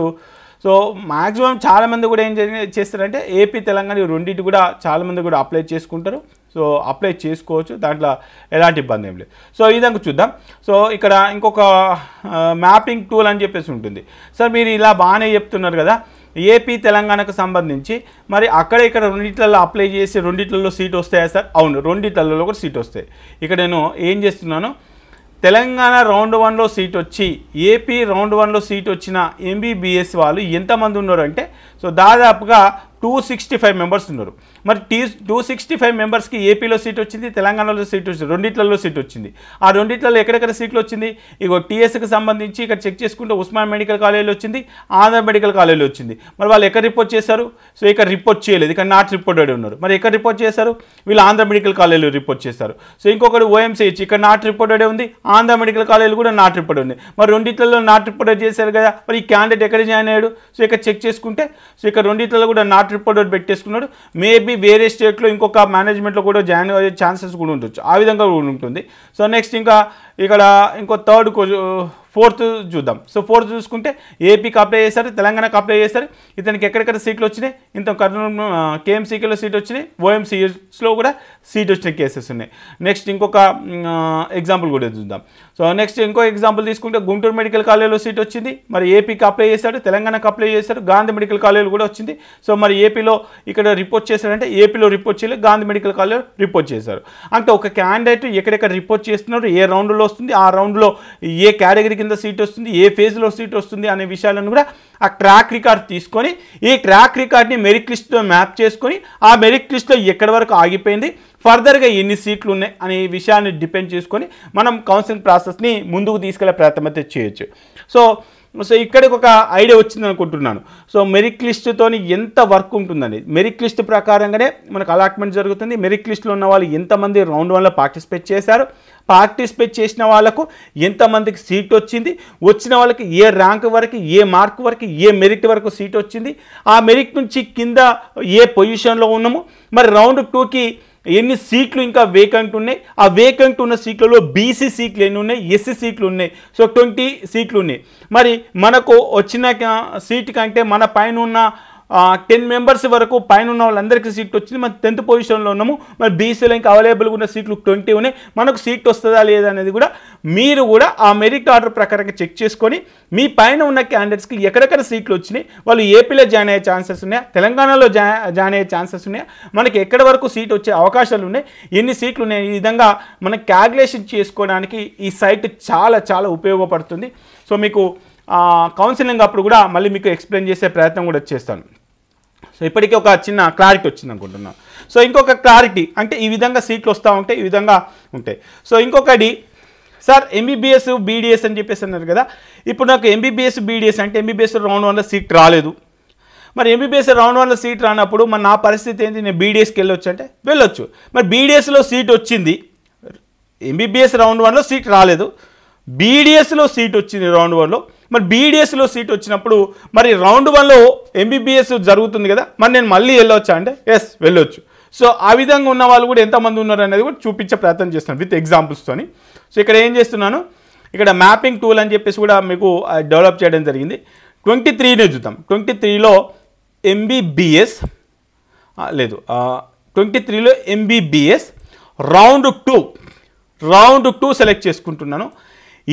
సో మ్యాక్సిమం చాలామంది కూడా ఏం చేస్తారంటే ఏపీ తెలంగాణ రెండింటి కూడా చాలామంది కూడా అప్లై చేసుకుంటారు సో అప్లై చేసుకోవచ్చు దాంట్లో ఎలాంటి ఇబ్బంది ఏం లేదు సో విధంగా చూద్దాం సో ఇక్కడ ఇంకొక మ్యాపింగ్ టూల్ అని చెప్పేసి ఉంటుంది సార్ మీరు ఇలా బాగానే చెప్తున్నారు కదా ఏపీ తెలంగాణకు సంబంధించి మరి అక్కడ ఇక్కడ రెండిట్లలో అప్లై చేసి రెండిట్లలో సీట్ వస్తాయా సార్ అవును రెండిట్లలో కూడా సీట్ వస్తాయి ఇక్కడ నేను ఏం చేస్తున్నాను తెలంగాణ రౌండ్ వన్లో సీట్ వచ్చి ఏపీ రౌండ్ వన్లో సీట్ వచ్చిన ఎంబీబీఎస్ వాళ్ళు ఎంతమంది ఉన్నారంటే సో దాదాపుగా టూ సిక్స్టీ ఫైవ్ మెంబర్స్ ఉన్నారు మరి టీ టూ సిక్స్టీ ఫైవ్ మెంబర్స్కి ఏపీలో సీట్ వచ్చింది తెలంగాణలో సీట్ వచ్చింది రెండిట్లలో సీట్ వచ్చింది ఆ రెండిట్లలో ఎక్కడెక్కడ సీట్లు వచ్చింది ఇగో టీఎస్కి సంబంధించి ఇక్కడ చెక్ చేసుకుంటే ఉస్మాన్ మెడికల్ కాలేజీలో వచ్చింది ఆంధ్ర మెడికల్ కాలేజీలో వచ్చింది మరి వాళ్ళు ఎక్కడ రిపోర్ట్ చేశారు సో ఇక్కడ రిపోర్ట్ చేయలేదు ఇక్కడ నాట్ రిపోర్టెడ్ ఉన్నారు మరి ఎక్కడ రిపోర్ట్ చేశారు వీళ్ళు ఆంధ్ర మెడికల్ కాలేజీలో రిపోర్ట్ చేశారు సో ఇంకొకటి ఓఎంసీహెచ్ ఇక్కడ నాట్ రిపోర్టెడ్ ఉంది ఆంధ్ర మెడికల్ కాలేజ్ కూడా నాట్ రిపోర్ట్ ఉంది మరి రెండిట్లలో నాట్ రిపోర్ట్ చేశారు కదా మరి ఈ క్యాండిడేట్ ఎక్కడ జాయిన్ అయ్యాడు సో ఇక్కడ చెక్ చేసుకుంటే సో ఇక్కడ రెండింటిలో కూడా నాట్ రిపోర్టెడ్ పెట్టేసుకున్నాడు మేబీ వేరే స్టేట్లో ఇంకొక మేనేజ్మెంట్లో కూడా జాయిన్ అయ్యే ఛాన్సెస్ కూడా ఉండొచ్చు ఆ విధంగా కూడా ఉంటుంది సో నెక్స్ట్ ఇంకా ఇక్కడ ఇంకో థర్డ్ ఫోర్త్ చూద్దాం సో ఫోర్త్ చూసుకుంటే ఏపీకి అప్లై చేస్తారు తెలంగాణకు అప్లై చేస్తారు ఇతనికి ఎక్కడెక్కడ సీట్లు వచ్చినాయి ఇంత కర్నూలు కేఎంసీకేలో సీట్ వచ్చినాయి ఓఎంసీఎస్లో కూడా సీట్ వచ్చిన కేసెస్ ఉన్నాయి నెక్స్ట్ ఇంకొక ఎగ్జాంపుల్ కూడా చూద్దాం సో నెక్స్ట్ ఇంకో ఎగ్జాంపుల్ తీసుకుంటే గుంటూరు మెడికల్ కాలేజ్లో సీట్ వచ్చింది మరి ఏపీకి అప్లై చేశాడు తెలంగాణకు అప్లై చేశాడు గాంధీ మెడికల్ కాలేజ్ కూడా వచ్చింది సో మరి ఏపీలో ఇక్కడ రిపోర్ట్ చేశాడంటే ఏపీలో రిపోర్ట్ చేయలేదు గాంధీ మెడికల్ కాలేజ్ రిపోర్ట్ చేశారు అంటే ఒక క్యాండిడేట్ ఎక్కడెక్కడ రిపోర్ట్ చేస్తున్నారు ఏ రౌండ్లో వస్తుంది ఆ రౌండ్లో ఏ కేటగిరీ కింద సీట్ వస్తుంది ఏ ఫేజ్లో సీట్ వస్తుంది అనే విషయాలను కూడా ఆ ట్రాక్ రికార్డ్ తీసుకొని ఈ ట్రాక్ రికార్డ్ని మెరిట్ లిస్ట్తో మ్యాప్ చేసుకొని ఆ మెరిట్ లిస్ట్లో ఎక్కడి వరకు ఆగిపోయింది ఫర్దర్గా ఎన్ని సీట్లు ఉన్నాయి అనే విషయాన్ని డిపెండ్ చేసుకొని మనం కౌన్సిలింగ్ ప్రాసెస్ని ముందుకు తీసుకెళ్లే ప్రయత్నం అయితే చేయొచ్చు సో సో ఇక్కడికి ఒక ఐడియా వచ్చింది అనుకుంటున్నాను సో మెరిట్ లిస్టుతో ఎంత వర్క్ ఉంటుందండి మెరిట్ లిస్ట్ ప్రకారంగానే మనకు అలాట్మెంట్ జరుగుతుంది మెరిట్ లిస్టులో ఉన్న వాళ్ళు ఎంతమంది రౌండ్ వన్లో పార్టిసిపేట్ చేశారు పార్టిసిపేట్ చేసిన వాళ్ళకు ఎంతమందికి సీట్ వచ్చింది వచ్చిన వాళ్ళకి ఏ ర్యాంక్ వరకు ఏ మార్క్ వరకు ఏ మెరిట్ వరకు సీట్ వచ్చింది ఆ మెరిట్ నుంచి కింద ఏ పొజిషన్లో ఉన్నాము మరి రౌండ్ టూకి ఎన్ని సీట్లు ఇంకా వేకెంట్ ఉన్నాయి ఆ వేకెంట్ ఉన్న సీట్లలో బీసీ సీట్లు ఎన్ని ఉన్నాయి ఎస్సీ సీట్లు ఉన్నాయి సో ట్వంటీ సీట్లు ఉన్నాయి మరి మనకు వచ్చిన సీట్ కంటే మన పైన ఉన్న టెన్ మెంబర్స్ వరకు పైన ఉన్న వాళ్ళందరికీ సీట్ వచ్చింది మనం టెన్త్ పొజిషన్లో ఉన్నాము మరి బీసీలో ఇంకా అవైలబుల్గా ఉన్న సీట్లు ట్వంటీ ఉన్నాయి మనకు సీట్ వస్తుందా లేదా అనేది కూడా మీరు కూడా ఆ మెరిట్ ఆర్డర్ ప్రకారంగా చెక్ చేసుకొని మీ పైన ఉన్న క్యాండిడేట్స్కి ఎక్కడెక్కడ సీట్లు వచ్చినాయి వాళ్ళు ఏపీలో జాయిన్ అయ్యే ఛాన్సెస్ ఉన్నాయా తెలంగాణలో జాయిన్ అయ్యే ఛాన్సెస్ ఉన్నాయా మనకి ఎక్కడ వరకు సీట్ వచ్చే అవకాశాలు ఉన్నాయి ఎన్ని సీట్లు ఉన్నాయి ఈ విధంగా మనం క్యాల్కులేషన్ చేసుకోవడానికి ఈ సైట్ చాలా చాలా ఉపయోగపడుతుంది సో మీకు కౌన్సిలింగ్ అప్పుడు కూడా మళ్ళీ మీకు ఎక్స్ప్లెయిన్ చేసే ప్రయత్నం కూడా చేస్తాను సో ఇప్పటికీ ఒక చిన్న క్లారిటీ వచ్చింది అనుకుంటున్నాం సో ఇంకొక క్లారిటీ అంటే ఈ విధంగా సీట్లు వస్తూ ఉంటాయి ఈ విధంగా ఉంటాయి సో ఇంకొకటి సార్ ఎంబీబీఎస్ బీడీఎస్ అని చెప్పేసి అన్నారు కదా ఇప్పుడు నాకు ఎంబీబీఎస్ బీడీఎస్ అంటే ఎంబీబీఎస్ రౌండ్ వన్లో సీట్ రాలేదు మరి ఎంబీబీఎస్ రౌండ్ వన్లో సీట్ రానప్పుడు మరి నా పరిస్థితి ఏంటి నేను బీడీఎస్కి వెళ్ళొచ్చు అంటే వెళ్ళొచ్చు మరి బీడీఎస్లో సీట్ వచ్చింది ఎంబీబీఎస్ రౌండ్ వన్లో సీట్ రాలేదు బీడీఎస్లో సీట్ వచ్చింది రౌండ్ వన్లో మరి బీడీఎస్లో సీట్ వచ్చినప్పుడు మరి రౌండ్ వన్లో ఎంబీబీఎస్ జరుగుతుంది కదా మరి నేను మళ్ళీ వెళ్ళొచ్చా అంటే ఎస్ వెళ్ళొచ్చు సో ఆ విధంగా ఉన్న వాళ్ళు కూడా ఎంతమంది ఉన్నారు అనేది కూడా చూపించే ప్రయత్నం చేస్తున్నాను విత్ ఎగ్జాంపుల్స్తోని సో ఇక్కడ ఏం చేస్తున్నాను ఇక్కడ మ్యాపింగ్ టూల్ అని చెప్పేసి కూడా మీకు డెవలప్ చేయడం జరిగింది ట్వంటీ త్రీనే చూద్దాం ట్వంటీ త్రీలో ఎంబీబీఎస్ లేదు ట్వంటీ త్రీలో MBBS round two round two select చేసుకుంటున్నాను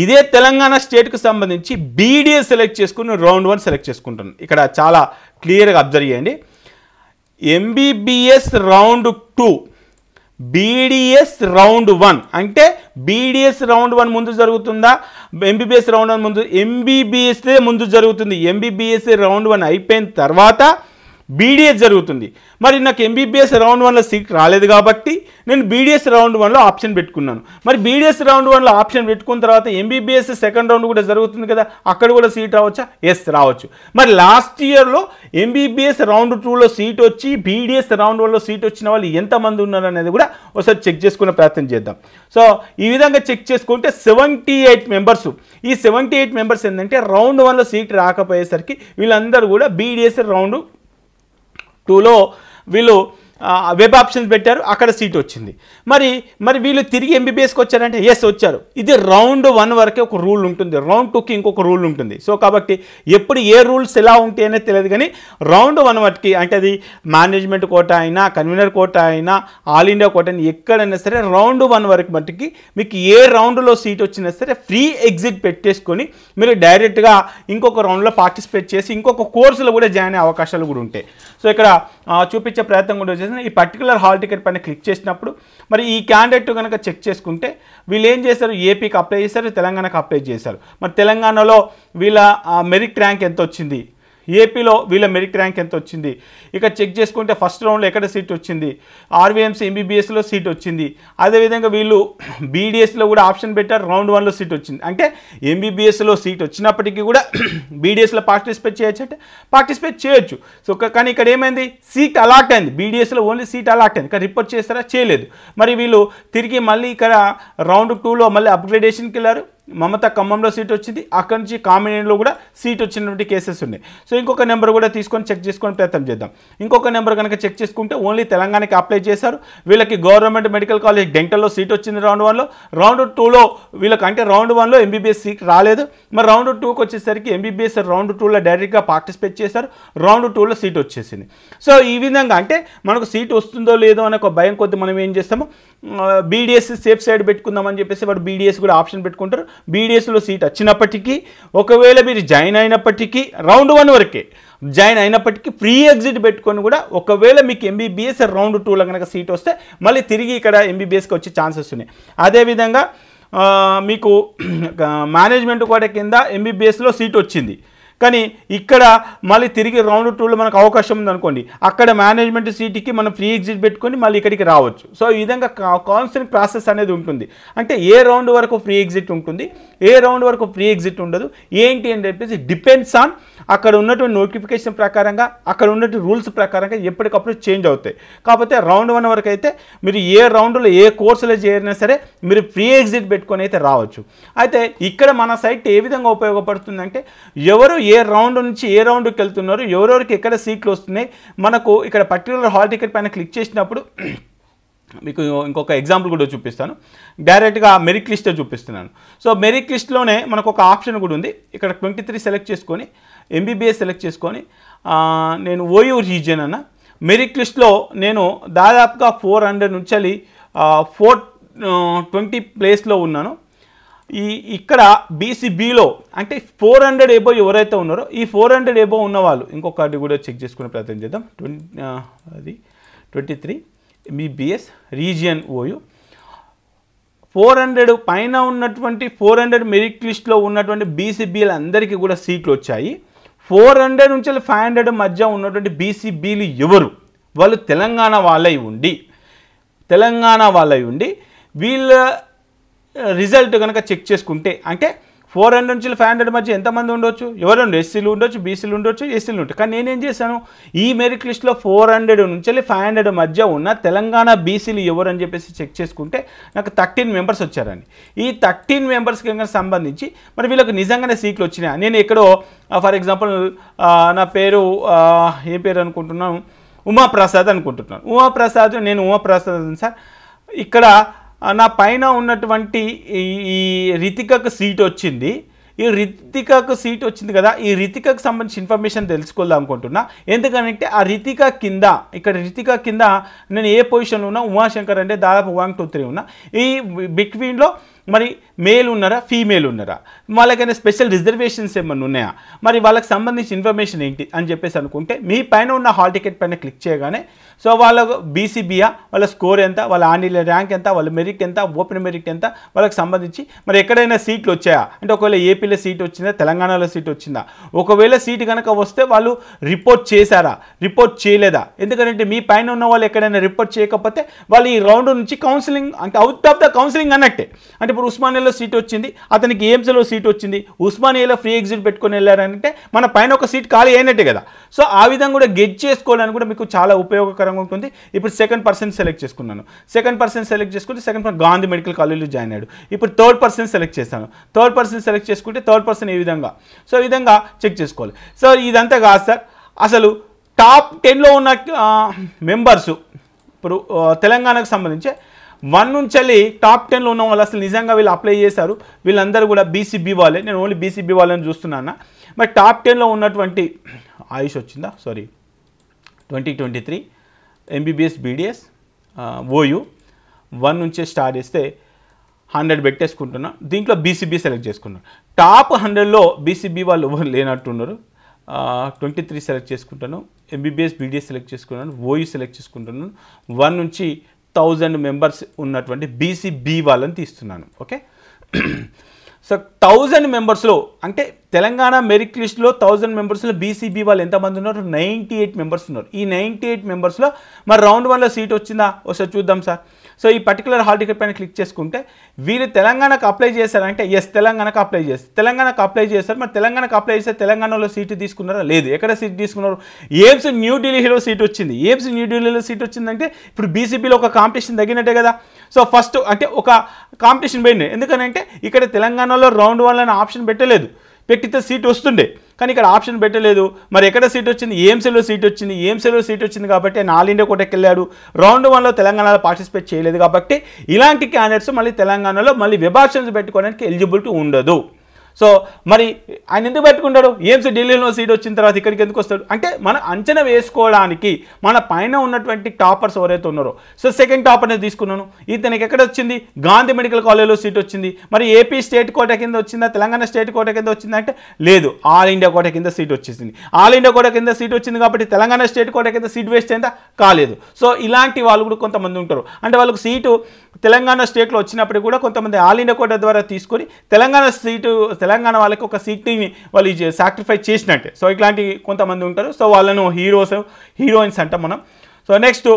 ఇదే తెలంగాణ స్టేట్కి సంబంధించి బీడీఏ సెలెక్ట్ చేసుకుని రౌండ్ వన్ సెలెక్ట్ చేసుకుంటున్నాను ఇక్కడ చాలా క్లియర్గా అబ్జర్వ్ చేయండి MBBS round two BDS round one అంటే బీడీఎస్ రౌండ్ వన్ ముందు జరుగుతుందా ఎంబీబీఎస్ రౌండ్ వన్ ముందు ఎంబీబీఎస్ఏ ముందు జరుగుతుంది ఎంబీబీఎస్ రౌండ్ వన్ అయిపోయిన తర్వాత బీడీఎస్ జరుగుతుంది మరి నాకు ఎంబీబీఎస్ రౌండ్ వన్లో సీట్ రాలేదు కాబట్టి నేను బీడీఎస్ రౌండ్ వన్లో ఆప్షన్ పెట్టుకున్నాను మరి బీడీఎస్ రౌండ్ వన్లో ఆప్షన్ పెట్టుకున్న తర్వాత ఎంబీబీఎస్ సెకండ్ రౌండ్ కూడా జరుగుతుంది కదా అక్కడ కూడా సీట్ రావచ్చా ఎస్ రావచ్చు మరి లాస్ట్ ఇయర్లో ఎంబీబీఎస్ రౌండ్ టూలో సీట్ వచ్చి బీడీఎస్ రౌండ్ వన్లో సీట్ వచ్చిన వాళ్ళు ఎంతమంది ఉన్నారు అనేది కూడా ఒకసారి చెక్ చేసుకునే ప్రయత్నం చేద్దాం సో ఈ విధంగా చెక్ చేసుకుంటే సెవెంటీ ఎయిట్ మెంబర్స్ ఈ సెవెంటీ ఎయిట్ మెంబర్స్ ఏంటంటే రౌండ్ వన్లో సీట్ రాకపోయేసరికి వీళ్ళందరూ కూడా బీడీఎస్ రౌండ్ టూలో వీళ్ళు వెబ్ ఆప్షన్స్ పెట్టారు అక్కడ సీట్ వచ్చింది మరి మరి వీళ్ళు తిరిగి ఎంబీబీఎస్కి వచ్చారంటే ఎస్ వచ్చారు ఇది రౌండ్ వన్ వరకే ఒక రూల్ ఉంటుంది రౌండ్ టూకి ఇంకొక రూల్ ఉంటుంది సో కాబట్టి ఎప్పుడు ఏ రూల్స్ ఎలా ఉంటాయనే తెలియదు కానీ రౌండ్ వన్ వరకు అంటే అది మేనేజ్మెంట్ కోట అయినా కన్వీనర్ కోట అయినా ఆల్ ఇండియా కోట అయినా ఎక్కడైనా సరే రౌండ్ వన్ వరకు మట్టుకి మీకు ఏ రౌండ్లో సీట్ వచ్చినా సరే ఫ్రీ ఎగ్జిట్ పెట్టేసుకొని మీరు డైరెక్ట్గా ఇంకొక రౌండ్లో పార్టిసిపేట్ చేసి ఇంకొక కోర్సులో కూడా జాయిన్ అయ్యే అవకాశాలు కూడా ఉంటాయి సో ఇక్కడ చూపించే ప్రయత్నం కూడా చేసిన ఈ పర్టికులర్ హాల్ టికెట్ పైన క్లిక్ చేసినప్పుడు మరి ఈ క్యాండిడేట్ కనుక చెక్ చేసుకుంటే వీళ్ళు ఏం చేశారు ఏపీకి అప్లై చేశారు తెలంగాణకు అప్లై చేశారు మరి తెలంగాణలో వీళ్ళ మెరిట్ ర్యాంక్ ఎంత వచ్చింది ఏపీలో వీళ్ళ మెరిట్ ర్యాంక్ ఎంత వచ్చింది ఇక చెక్ చేసుకుంటే ఫస్ట్ రౌండ్లో ఎక్కడ సీట్ వచ్చింది ఆర్వీఎంసీ ఎంబీబీఎస్లో సీట్ వచ్చింది అదేవిధంగా వీళ్ళు బీడీఎస్లో కూడా ఆప్షన్ పెట్టారు రౌండ్ వన్లో సీట్ వచ్చింది అంటే ఎంబీబీఎస్లో సీట్ వచ్చినప్పటికీ కూడా *clears throat* బీడీఎస్లో పార్టిసిపేట్ చేయొచ్చు అంటే పార్టిసిపేట్ చేయొచ్చు సో కానీ ఇక్కడ ఏమైంది సీట్ అలాట్ అయింది బీడీఎస్లో ఓన్లీ సీట్ అలాట్ అయింది కానీ రిపోర్ట్ చేస్తారా చేయలేదు మరి వీళ్ళు తిరిగి మళ్ళీ ఇక్కడ రౌండ్ టూలో మళ్ళీ అప్గ్రేడేషన్కి వెళ్ళారు మమత ఖమ్మంలో సీట్ వచ్చింది అక్కడి నుంచి కామినేనిలో కూడా సీట్ వచ్చినటువంటి కేసెస్ ఉన్నాయి సో ఇంకొక నెంబర్ కూడా తీసుకొని చెక్ చేసుకొని ప్రయత్నం చేద్దాం ఇంకొక నెంబర్ కనుక చెక్ చేసుకుంటే ఓన్లీ తెలంగాణకి అప్లై చేశారు వీళ్ళకి గవర్నమెంట్ మెడికల్ కాలేజ్ డెంటల్లో సీట్ వచ్చింది రౌండ్ వన్లో రౌండ్ టూలో వీళ్ళకి అంటే రౌండ్ వన్లో ఎంబీబీఎస్ సీట్ రాలేదు మరి రౌండ్ టూకి వచ్చేసరికి ఎంబీబీఎస్ రౌండ్ టూలో డైరెక్ట్గా పార్టిసిపేట్ చేశారు రౌండ్ టూలో సీట్ వచ్చేసింది సో ఈ విధంగా అంటే మనకు సీట్ వస్తుందో లేదో అనే ఒక భయం కొద్ది మనం ఏం చేస్తాము బీడీఎస్ సేఫ్ సైడ్ పెట్టుకుందామని చెప్పేసి వాడు బీడీఎస్ కూడా ఆప్షన్ పెట్టుకుంటారు బీడీఎస్లో సీట్ వచ్చినప్పటికీ ఒకవేళ మీరు జాయిన్ అయినప్పటికీ రౌండ్ వన్ వరకే జాయిన్ అయినప్పటికీ ఫ్రీ ఎగ్జిట్ పెట్టుకొని కూడా ఒకవేళ మీకు ఎంబీబీఎస్ రౌండ్ టూలో కనుక సీట్ వస్తే మళ్ళీ తిరిగి ఇక్కడ ఎంబీబీఎస్కి వచ్చే ఛాన్సెస్ ఉన్నాయి అదేవిధంగా మీకు మేనేజ్మెంట్ *clears throat* కూడా కింద ఎంబీబీఎస్లో సీట్ వచ్చింది కానీ ఇక్కడ మళ్ళీ తిరిగి రౌండ్ టూలో మనకు అవకాశం ఉందనుకోండి అక్కడ మేనేజ్మెంట్ సీట్కి మనం ఫ్రీ ఎగ్జిట్ పెట్టుకొని మళ్ళీ ఇక్కడికి రావచ్చు సో ఈ విధంగా కాన్స్టెంట్ ప్రాసెస్ అనేది ఉంటుంది అంటే ఏ రౌండ్ వరకు ఫ్రీ ఎగ్జిట్ ఉంటుంది ఏ రౌండ్ వరకు ఫ్రీ ఎగ్జిట్ ఉండదు ఏంటి అని చెప్పేసి డిపెండ్స్ ఆన్ అక్కడ ఉన్నటువంటి నోటిఫికేషన్ ప్రకారంగా అక్కడ ఉన్నటువంటి రూల్స్ ప్రకారంగా ఎప్పటికప్పుడు చేంజ్ అవుతాయి కాకపోతే రౌండ్ వన్ వరకు అయితే మీరు ఏ రౌండ్లో ఏ కోర్సులో చేరినా సరే మీరు ఫ్రీ ఎగ్జిట్ పెట్టుకొని అయితే రావచ్చు అయితే ఇక్కడ మన సైట్ ఏ విధంగా ఉపయోగపడుతుందంటే ఎవరు ఏ రౌండ్ నుంచి ఏ రౌండ్కి వెళ్తున్నారు ఎవరెవరికి ఎక్కడ సీట్లు వస్తున్నాయి మనకు ఇక్కడ పర్టికులర్ హాల్ టికెట్ పైన క్లిక్ చేసినప్పుడు మీకు ఇంకొక ఎగ్జాంపుల్ కూడా చూపిస్తాను డైరెక్ట్గా మెరిట్ లిస్ట్ చూపిస్తున్నాను సో మెరిట్ లిస్ట్లోనే మనకు ఒక ఆప్షన్ కూడా ఉంది ఇక్కడ ట్వంటీ త్రీ సెలెక్ట్ చేసుకొని ఎంబీబీఎస్ సెలెక్ట్ చేసుకొని నేను ఓయూ రీజియన్ అన్న మెరిట్ లిస్ట్లో నేను దాదాపుగా ఫోర్ హండ్రెడ్ నుంచి ఫోర్ ట్వంటీ ప్లేస్లో ఉన్నాను ఈ ఇక్కడ బీసీబీలో అంటే ఫోర్ హండ్రెడ్ ఏబో ఎవరైతే ఉన్నారో ఈ ఫోర్ హండ్రెడ్ ఏబో ఉన్నవాళ్ళు ఇంకొకటి కూడా చెక్ చేసుకునే ప్రయత్నం చేద్దాం ట్వంటీ అది twenty three MBBS region OU four hundred పైన ఉన్నటువంటి ఫోర్ హండ్రెడ్ మెరిట్ లిస్ట్లో ఉన్నటువంటి బీసీబీలు అందరికీ కూడా సీట్లు వచ్చాయి ఫోర్ హండ్రెడ్ నుంచి ఫైవ్ హండ్రెడ్ మధ్య ఉన్నటువంటి బీసీబీలు ఎవరు వాళ్ళు తెలంగాణ వాళ్ళై ఉండి తెలంగాణ వాళ్ళై ఉండి వీళ్ళ రిజల్ట్ కనుక చెక్ చేసుకుంటే అంటే ఫోర్ హండ్రెడ్ నుంచి ఫైవ్ హండ్రెడ్ మధ్య ఎంతమంది ఉండొచ్చు ఎవరు ఎస్సీలు ఉండొచ్చు బీసీలు ఉండొచ్చు ఎస్సీలు ఉండొచ్చు కానీ నేనేం చేశాను ఈ మెరిట్ లిస్ట్లో ఫోర్ హండ్రెడ్ నుంచి ఫైవ్ హండ్రెడ్ మధ్య ఉన్న తెలంగాణ బీసీలు ఎవరు అని చెప్పేసి చెక్ చేసుకుంటే నాకు థర్టీన్ మెంబర్స్ వచ్చారండి ఈ థర్టీన్ మెంబర్స్కి కనుక సంబంధించి మరి వీళ్ళకి నిజంగానే సీట్లు వచ్చినాయా నేను ఎక్కడో ఫర్ ఎగ్జాంపుల్ నా పేరు ఏ పేరు అనుకుంటున్నాను ఉమాప్రసాద్ అనుకుంటున్నాను ఉమాప్రసాద్ నేను ఉమాప్రసాద్ సార్ ఇక్కడ నా పైన ఉన్నటువంటి ఈ రితికకు సీట్ వచ్చింది ఈ రితికకు సీట్ వచ్చింది కదా ఈ రితికకు సంబంధించి ఇన్ఫర్మేషన్ తెలుసుకోవాలి అనుకుంటున్నా ఎందుకంటే ఆ రితిక కింద ఇక్కడ రితిక కింద నేను ఏ పొజిషన్లో ఉన్నా ఉమాశంకర్ అంటే దాదాపు వన్ టూ త్రీ ఉన్నా ఈ బిట్వీన్లో మరి మేల్ ఉన్నారా ఫీమేల్ ఉన్నారా వాళ్ళకైనా స్పెషల్ రిజర్వేషన్స్ ఏమన్నా ఉన్నాయా మరి వాళ్ళకి సంబంధించి ఇన్ఫర్మేషన్ ఏంటి అని చెప్పేసి అనుకుంటే మీ పైన ఉన్న హాల్ టికెట్ పైన క్లిక్ చేయగానే సో వాళ్ళ బీసీబీఆ వాళ్ళ స్కోర్ ఎంత వాళ్ళ ఆనీల ర్యాంక్ ఎంత వాళ్ళ మెరిట్ ఎంత ఓపెన్ మెరిట్ ఎంత వాళ్ళకి సంబంధించి మరి ఎక్కడైనా సీట్లు వచ్చాయా అంటే ఒకవేళ ఏపీలో సీట్ వచ్చిందా తెలంగాణలో సీట్ వచ్చిందా ఒకవేళ సీట్ కనుక వస్తే వాళ్ళు రిపోర్ట్ చేశారా రిపోర్ట్ చేయలేదా ఎందుకంటే మీ పైన ఉన్న వాళ్ళు ఎక్కడైనా రిపోర్ట్ చేయకపోతే వాళ్ళు ఈ రౌండ్ నుంచి కౌన్సిలింగ్ అంటే అవుట్ ఆఫ్ ద కౌన్సిలింగ్ అన్నట్టే అంటే ఇప్పుడు ఉస్మాన్ ఎమ్మెల్యేలో సీట్ వచ్చింది అతనికి ఏఎంసీలో సీట్ వచ్చింది ఉస్మానియాలో ఫ్రీ ఎగ్జిట్ పెట్టుకొని వెళ్ళారంటే మన పైన ఒక సీట్ ఖాళీ అయినట్టే కదా సో ఆ విధంగా కూడా గెట్ చేసుకోవాలని కూడా మీకు చాలా ఉపయోగకరంగా ఉంటుంది ఇప్పుడు సెకండ్ పర్సన్ సెలెక్ట్ చేసుకున్నాను సెకండ్ పర్సన్ సెలెక్ట్ చేసుకుంటే సెకండ్ పర్సన్ గాంధీ మెడికల్ కాలేజీలో జాయిన్ అయ్యాడు ఇప్పుడు థర్డ్ పర్సన్ సెలెక్ట్ చేస్తాను థర్డ్ పర్సన్ సెలెక్ట్ చేసుకుంటే థర్డ్ పర్సన్ ఈ విధంగా సో ఈ విధంగా చెక్ చేసుకోవాలి సో ఇదంతా కాదు సార్ అసలు టాప్ టెన్లో ఉన్న మెంబర్సు ఇప్పుడు తెలంగాణకు సంబంధించి వన్ నుంచి వెళ్ళి టాప్ టెన్లో ఉన్న వాళ్ళు అసలు నిజంగా వీళ్ళు అప్లై చేశారు వీళ్ళందరూ కూడా బీసీబీ వాళ్ళే నేను ఓన్లీ బీసీబీ వాళ్ళని చూస్తున్నాను బట్ టాప్ టెన్లో ఉన్నటువంటి ఆయుష్ వచ్చిందా sorry twenty twenty three MBBS BDS OU one నుంచే స్టార్ట్ చేస్తే హండ్రెడ్ పెట్టేసుకుంటున్నా దీంట్లో బీసీబీ సెలెక్ట్ చేసుకున్నాను టాప్ హండ్రెడ్లో బీసీబీ వాళ్ళు ఎవరు లేనట్టున్నారు ట్వంటీ త్రీ సెలెక్ట్ చేసుకుంటాను ఎంబీబీఎస్ బీడీఎస్ సెలెక్ట్ చేసుకున్నాను ఓయూ సెలెక్ట్ చేసుకుంటున్నాను వన్ నుంచి థౌజండ్ మెంబర్స్ ఉన్నటువంటి బీసీ బీ వాళ్ళని తీస్తున్నాను ఓకే సో థౌజండ్ మెంబర్స్లో అంటే తెలంగాణ మెరిట్ లిస్ట్లో థౌజండ్ మెంబర్స్లో బీసీబీ వాళ్ళు ఎంతమంది ఉన్నారు నైంటీ ఎయిట్ మెంబర్స్ ఉన్నారు ఈ నైంటీ ఎయిట్ మెంబర్స్లో మరి రౌండ్ వన్లో సీట్ వచ్చిందా ఒకసారి చూద్దాం సార్ సో ఈ పర్టికులర్ హాల్ టికెట్ పైన క్లిక్ చేసుకుంటే వీళ్ళు తెలంగాణకు అప్లై చేశారంటే ఎస్ తెలంగాణకు అప్లై చేస్తారు తెలంగాణకు అప్లై చేస్తారు మరి తెలంగాణకు అప్లై చేస్తే తెలంగాణలో సీటు తీసుకున్నారా లేదు ఎక్కడ సీట్ తీసుకున్నారు ఏమ్స్ న్యూఢిల్లీలో సీట్ వచ్చింది ఏమ్స్ న్యూఢిల్లీలో సీట్ వచ్చిందంటే ఇప్పుడు బీసీపీలో ఒక కాంపిటీషన్ తగ్గినట్టే కదా సో ఫస్ట్ అంటే ఒక కాంపిటీషన్ పోయింది ఎందుకనంటే ఇక్కడ తెలంగాణలో రౌండ్ వన్ అనే ఆప్షన్ పెట్టలేదు పెట్టితే సీట్ వస్తుండే కానీ ఇక్కడ ఆప్షన్ పెట్టలేదు మరి ఎక్కడ సీట్ వచ్చింది ఏఎంసీలో సీట్ వచ్చింది ఏఎంసీలో సీట్ వచ్చింది కాబట్టి ఆయన ఆల్ ఇండియా కోటకి వెళ్ళాడు రౌండ్ వన్లో తెలంగాణలో పార్టిసిపేట్ చేయలేదు కాబట్టి ఇలాంటి క్యాండిడేట్స్ మళ్ళీ తెలంగాణలో మళ్ళీ విభాషన్స్ పెట్టుకోవడానికి ఎలిజిబిలిటీ ఉండదు సో మరి ఆయన ఎందుకు పెట్టుకుంటాడు ఏమ్స్ ఢిల్లీలో సీట్ వచ్చిన తర్వాత ఇక్కడికి ఎందుకు వస్తాడు అంటే మన అంచనా వేసుకోవడానికి మన పైన ఉన్నటువంటి టాపర్స్ ఎవరైతే ఉన్నారో సో సెకండ్ టాపర్ నేను తీసుకున్నాను ఇతనికి ఎక్కడ వచ్చింది గాంధీ మెడికల్ కాలేజ్లో సీట్ వచ్చింది మరి ఏపీ స్టేట్ కోట కింద వచ్చిందా తెలంగాణ స్టేట్ కోట కింద వచ్చిందా అంటే లేదు ఆల్ ఇండియా కోట కింద సీట్ వచ్చేసింది ఆల్ ఇండియా కోట కింద సీట్ వచ్చింది కాబట్టి తెలంగాణ స్టేట్ కోట కింద సీట్ వేస్ట్ అయిందా కాలేదు సో ఇలాంటి వాళ్ళు కూడా కొంతమంది ఉంటారు అంటే వాళ్ళకు సీటు తెలంగాణ స్టేట్లో వచ్చినప్పుడు కూడా కొంతమంది ఆల్ ఇండియా కోట ద్వారా తీసుకొని తెలంగాణ సీటు తెలంగాణ వాళ్ళకి ఒక సీట్ని వాళ్ళు సాక్రిఫైస్ చేసినట్టే సో ఇట్లాంటి కొంతమంది ఉంటారు సో వాళ్ళను హీరోస్ హీరోయిన్స్ అంట మనం సో నెక్స్ట్